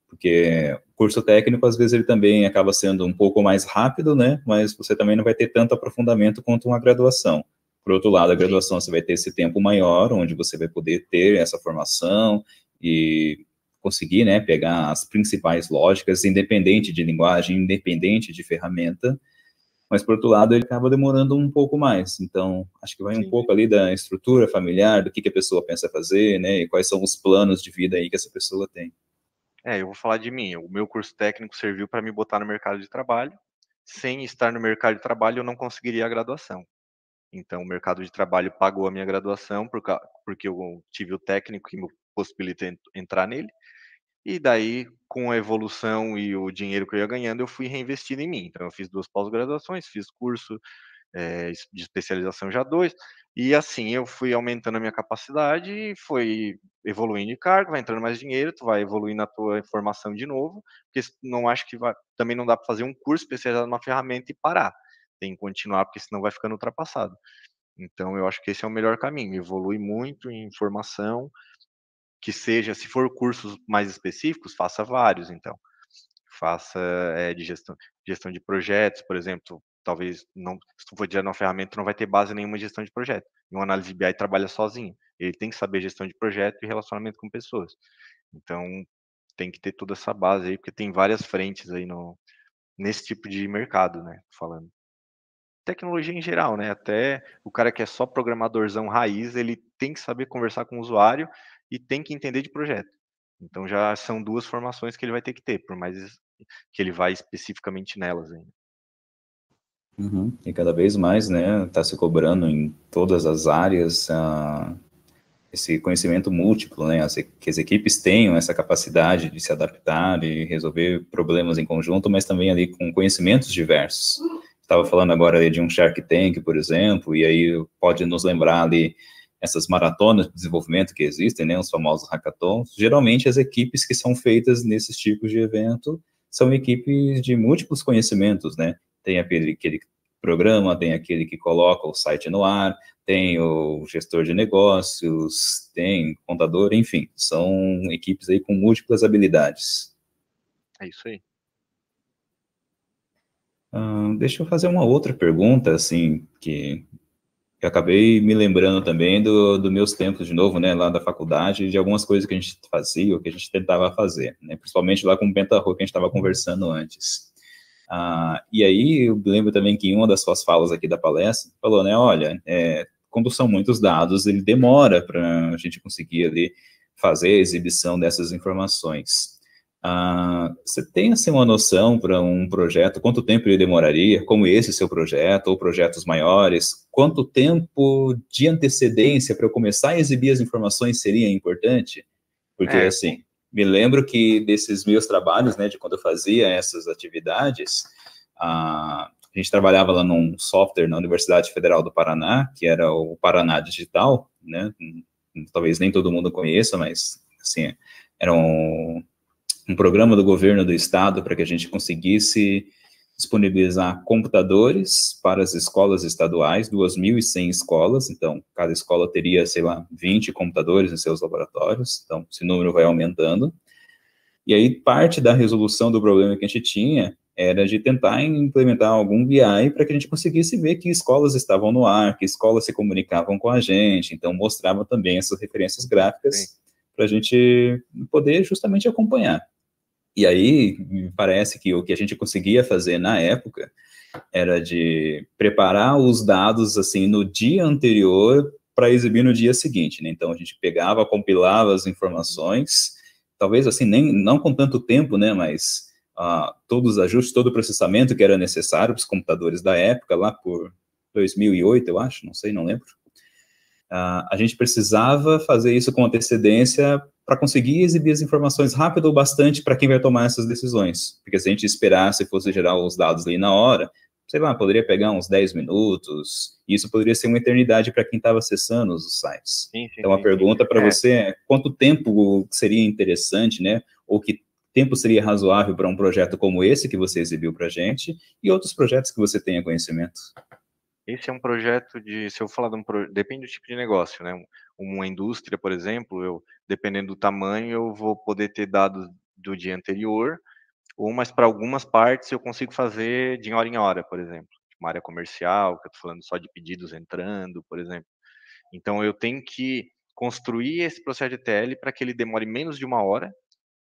Porque o curso técnico às vezes ele também acaba sendo um pouco mais rápido, né? Mas você também não vai ter tanto aprofundamento quanto uma graduação. Por outro lado, a graduação você vai ter esse tempo maior, onde você vai poder ter essa formação e conseguir né, pegar as principais lógicas, independente de linguagem, independente de ferramenta, mas por outro lado ele acaba demorando um pouco mais. Então, acho que vai Sim. um pouco ali da estrutura familiar, do que, que a pessoa pensa fazer, né? E quais são os planos de vida aí que essa pessoa tem. É, eu vou falar de mim. O meu curso técnico serviu para me botar no mercado de trabalho. Sem estar no mercado de trabalho, eu não conseguiria a graduação. Então, o mercado de trabalho pagou a minha graduação porque eu tive o técnico que me possibilitou entrar nele. E daí, com a evolução e o dinheiro que eu ia ganhando, eu fui reinvestindo em mim. Então, eu fiz duas pós-graduações, fiz curso é, de especialização já dois, e assim eu fui aumentando a minha capacidade e foi evoluindo de cargo, vai entrando mais dinheiro, tu vai evoluindo na tua formação de novo, porque não acho que vai, também não dá para fazer um curso especializado numa ferramenta e parar. Tem que continuar, porque senão vai ficando ultrapassado. Então eu acho que esse é o melhor caminho, evolui muito em formação que seja, se for cursos mais específicos, faça vários, então. Faça é, de gestão, gestão de projetos, por exemplo, talvez, não, se tu for direto uma ferramenta, não vai ter base nenhuma em gestão de projeto. E um análise BI trabalha sozinho. Ele tem que saber gestão de projeto e relacionamento com pessoas. Então, tem que ter toda essa base aí, porque tem várias frentes aí no, nesse tipo de mercado, né? Falando. Tecnologia em geral, né? Até o cara que é só programadorzão raiz, ele tem que saber conversar com o usuário e tem que entender de projeto. Então já são duas formações que ele vai ter que ter, por mais que ele vá especificamente nelas ainda. Uhum. E cada vez mais, né, está se cobrando em todas as áreas ah, esse conhecimento múltiplo, né, as, que as equipes tenham essa capacidade de se adaptar e resolver problemas em conjunto, mas também ali com conhecimentos diversos. Estava falando agora ali de um Shark Tank, por exemplo, e aí pode nos lembrar ali essas maratonas de desenvolvimento que existem, né, os famosos hackathons, geralmente as equipes que são feitas nesses tipos de evento são equipes de múltiplos conhecimentos, né? Tem aquele, aquele programa, tem aquele que coloca o site no ar, tem o gestor de negócios, tem contador, enfim, são equipes aí com múltiplas habilidades. É isso aí. Uh, deixa eu fazer uma outra pergunta, assim, que eu acabei me lembrando também do, do meus tempos de novo, né, lá da faculdade, de algumas coisas que a gente fazia, ou que a gente tentava fazer, né, principalmente lá com o Pentarro, que a gente estava conversando antes. Ah, e aí, eu lembro também que em uma das suas falas aqui da palestra, falou, né, olha, é, quando são muitos dados, ele demora para a gente conseguir ali fazer a exibição dessas informações. Ah, você tem assim uma noção para um projeto, quanto tempo ele demoraria, como esse seu projeto, ou projetos maiores, quanto tempo de antecedência para eu começar a exibir as informações seria importante? Porque é. assim, me lembro que desses meus trabalhos, né, de quando eu fazia essas atividades, ah, a gente trabalhava lá num software na Universidade Federal do Paraná, que era o Paraná Digital, né? Talvez nem todo mundo conheça, mas assim, era um um programa do governo do estado para que a gente conseguisse disponibilizar computadores para as escolas estaduais, 2.100 escolas, então cada escola teria, sei lá, 20 computadores em seus laboratórios, então esse número vai aumentando. E aí parte da resolução do problema que a gente tinha era de tentar implementar algum BI para que a gente conseguisse ver que escolas estavam no ar, que escolas se comunicavam com a gente, então mostrava também essas referências gráficas para a gente poder justamente acompanhar. E aí, me parece que o que a gente conseguia fazer na época era de preparar os dados assim no dia anterior para exibir no dia seguinte, né? Então a gente pegava, compilava as informações, talvez assim nem não com tanto tempo, né, mas uh, todos os ajustes, todo o processamento que era necessário para os computadores da época lá por 2008, eu acho, não sei, não lembro. Uh, a gente precisava fazer isso com antecedência para conseguir exibir as informações rápido o bastante para quem vai tomar essas decisões. Porque se a gente esperasse fosse gerar os dados ali na hora, sei lá, poderia pegar uns 10 minutos, e isso poderia ser uma eternidade para quem estava acessando os sites. Sim, sim, então, a pergunta para é. você é quanto tempo seria interessante, né, ou que tempo seria razoável para um projeto como esse que você exibiu para a gente e outros projetos que você tenha conhecimento? Esse é um projeto de, se eu falar de um depende do tipo de negócio, né? Uma indústria, por exemplo, eu, dependendo do tamanho, eu vou poder ter dados do dia anterior, ou mas para algumas partes eu consigo fazer de hora em hora, por exemplo. Tipo, uma área comercial, que eu estou falando só de pedidos entrando, por exemplo. Então eu tenho que construir esse processo de TL para que ele demore menos de uma hora,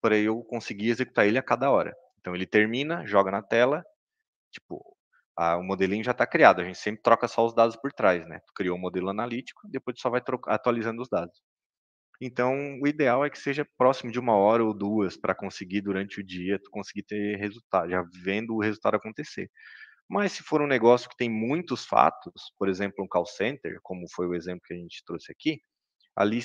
para eu conseguir executar ele a cada hora. Então ele termina, joga na tela, tipo, a, o modelinho já está criado, a gente sempre troca só os dados por trás, né? Tu criou o um modelo analítico, depois tu só vai atualizando os dados. Então, o ideal é que seja próximo de uma hora ou duas para conseguir, durante o dia, tu conseguir ter resultado, já vendo o resultado acontecer. Mas se for um negócio que tem muitos fatos, por exemplo, um call center, como foi o exemplo que a gente trouxe aqui, ali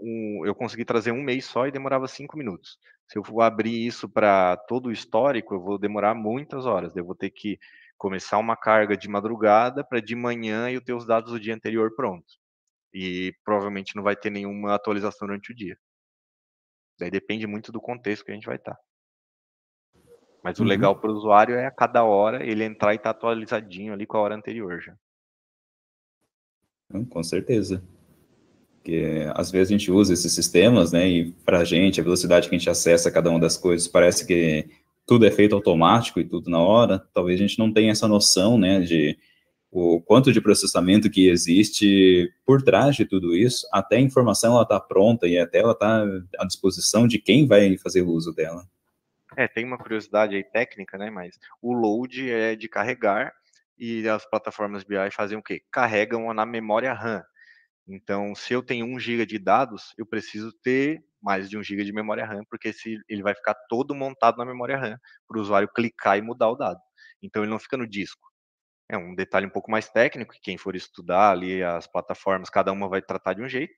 um, eu consegui trazer um mês só e demorava cinco minutos. Se eu for abrir isso para todo o histórico, eu vou demorar muitas horas. Eu vou ter que começar uma carga de madrugada para de manhã eu ter os dados do dia anterior prontos. E provavelmente não vai ter nenhuma atualização durante o dia. Daí depende muito do contexto que a gente vai estar. Tá. Mas uhum. o legal para o usuário é a cada hora ele entrar e estar tá atualizadinho ali com a hora anterior já. com certeza. Porque às vezes a gente usa esses sistemas, né? E para a gente, a velocidade que a gente acessa cada uma das coisas parece que tudo é feito automático e tudo na hora, talvez a gente não tenha essa noção, né, de o quanto de processamento que existe por trás de tudo isso, até a informação ela está pronta e até ela está à disposição de quem vai fazer o uso dela. É, tem uma curiosidade aí técnica, né, mas o load é de carregar e as plataformas BI fazem o quê? Carregam na memória RAM. Então, se eu tenho 1 GB de dados, eu preciso ter mais de 1 GB de memória RAM, porque esse, ele vai ficar todo montado na memória RAM para o usuário clicar e mudar o dado. Então ele não fica no disco. É um detalhe um pouco mais técnico, que quem for estudar ali as plataformas, cada uma vai tratar de um jeito,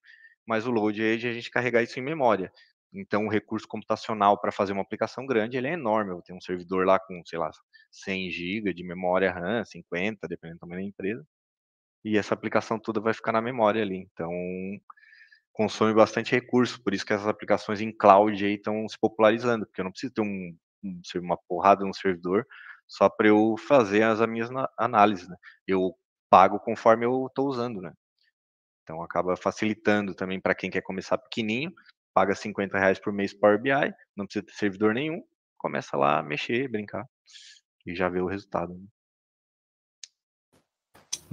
mas o load age é a gente carregar isso em memória. Então, o recurso computacional para fazer uma aplicação grande, ele é enorme. Eu tenho um servidor lá com, sei lá, 100 GB de memória RAM, 50, dependendo também da empresa. E essa aplicação toda vai ficar na memória ali. Então, consome bastante recurso, por isso que essas aplicações em cloud aí estão se popularizando, porque eu não preciso ter um, um uma porrada no um servidor só para eu fazer as, as minhas análises, né? Eu pago conforme eu estou usando, né? Então acaba facilitando também para quem quer começar pequenininho, paga 50 reais por mês Power BI, não precisa ter servidor nenhum, começa lá a mexer, brincar e já vê o resultado. Né?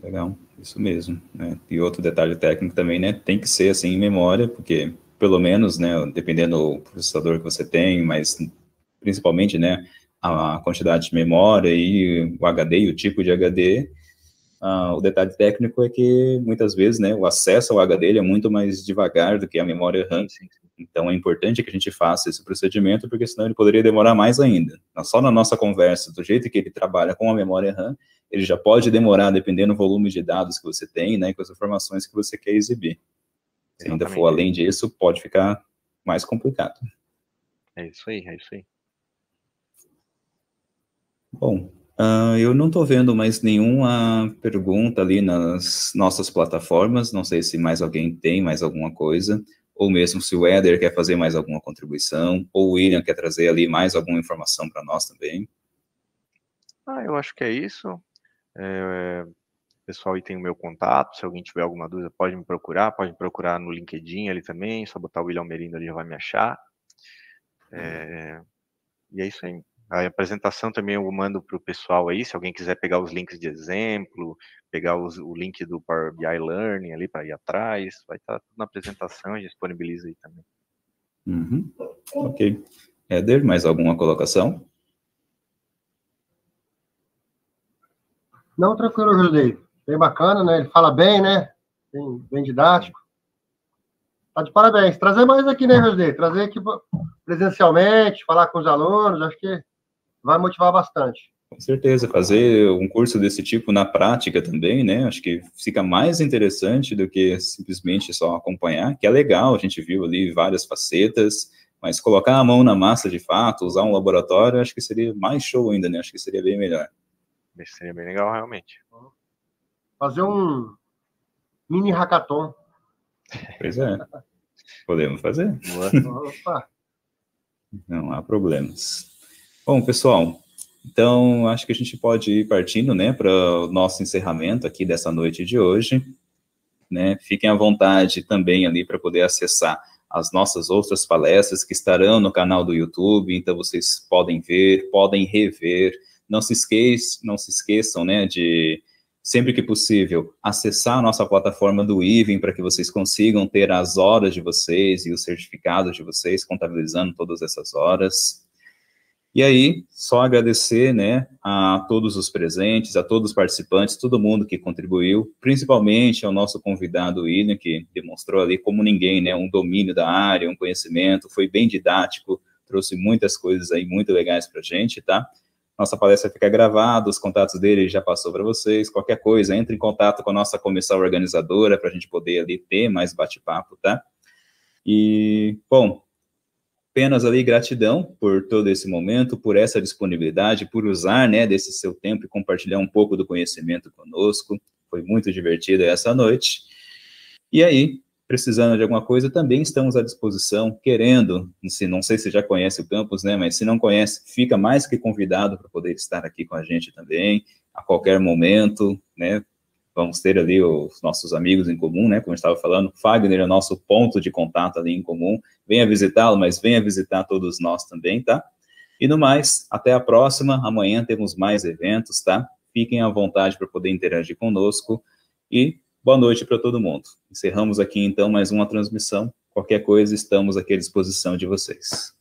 Legal, isso mesmo. Né? E outro detalhe técnico também, né? Tem que ser assim em memória, porque pelo menos, né, dependendo do processador que você tem, mas principalmente, né, a quantidade de memória e o HD e o tipo de HD, ah, o detalhe técnico é que muitas vezes né, o acesso ao HD ele é muito mais devagar do que a memória RAM. Então é importante que a gente faça esse procedimento, porque senão ele poderia demorar mais ainda. Só na nossa conversa, do jeito que ele trabalha com a memória RAM, ele já pode demorar, dependendo do volume de dados que você tem, né, com as informações que você quer exibir. Se ainda for além disso, pode ficar mais complicado. É isso aí, é isso aí. Bom, Uh, eu não estou vendo mais nenhuma pergunta ali nas nossas plataformas. Não sei se mais alguém tem mais alguma coisa, ou mesmo se o Éder quer fazer mais alguma contribuição, ou o William quer trazer ali mais alguma informação para nós também. Ah, eu acho que é isso. É, é, pessoal aí tem o meu contato. Se alguém tiver alguma dúvida, pode me procurar. Pode me procurar no LinkedIn ali também. Só botar o William Merindo ali já vai me achar. É, e é isso aí. A apresentação também eu mando para o pessoal aí, se alguém quiser pegar os links de exemplo, pegar os, o link do Power BI Learning ali para ir atrás, vai estar tá tudo na apresentação, a gente disponibiliza aí também. Uhum. Ok. Éder, mais alguma colocação? Não, tranquilo, José. Bem bacana, né? Ele fala bem, né? Bem, bem didático. Tá de parabéns. Trazer mais aqui, né, uhum. José? Trazer aqui presencialmente, falar com os alunos, acho que vai motivar bastante. Com certeza, fazer um curso desse tipo na prática também, né? Acho que fica mais interessante do que simplesmente só acompanhar, que é legal, a gente viu ali várias facetas, mas colocar a mão na massa de fato, usar um laboratório, acho que seria mais show ainda, né? Acho que seria bem melhor. Isso seria bem legal, realmente. Fazer um mini hackathon. Pois é. Podemos fazer. Não há problemas. Bom, pessoal, então acho que a gente pode ir partindo, né, para o nosso encerramento aqui dessa noite de hoje. Né? Fiquem à vontade também ali para poder acessar as nossas outras palestras que estarão no canal do YouTube, então vocês podem ver, podem rever. Não se esqueçam, não se esqueçam, né, de sempre que possível acessar a nossa plataforma do IVEN para que vocês consigam ter as horas de vocês e os certificados de vocês contabilizando todas essas horas. E aí, só agradecer né, a todos os presentes, a todos os participantes, todo mundo que contribuiu, principalmente ao nosso convidado William, que demonstrou ali como ninguém, né, um domínio da área, um conhecimento, foi bem didático, trouxe muitas coisas aí muito legais para a gente, tá? Nossa palestra fica gravada, os contatos dele já passou para vocês. Qualquer coisa, entre em contato com a nossa comissão organizadora para a gente poder ali ter mais bate-papo, tá? E, bom, apenas ali gratidão por todo esse momento, por essa disponibilidade, por usar, né, desse seu tempo e compartilhar um pouco do conhecimento conosco. Foi muito divertido essa noite. E aí, precisando de alguma coisa, também estamos à disposição, querendo, se não sei se já conhece o campus, né, mas se não conhece, fica mais que convidado para poder estar aqui com a gente também, a qualquer momento, né, vamos ter ali os nossos amigos em comum, né? Como estava falando, Fagner é o nosso ponto de contato ali em comum. Venha visitá-lo, mas venha visitar todos nós também, tá? E no mais, até a próxima. Amanhã temos mais eventos, tá? Fiquem à vontade para poder interagir conosco e boa noite para todo mundo. Encerramos aqui então mais uma transmissão. Qualquer coisa, estamos aqui à disposição de vocês.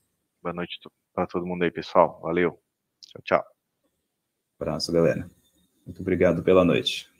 Boa noite para todo mundo aí, pessoal. Valeu. Tchau, tchau. Abraço, galera. Muito obrigado pela noite.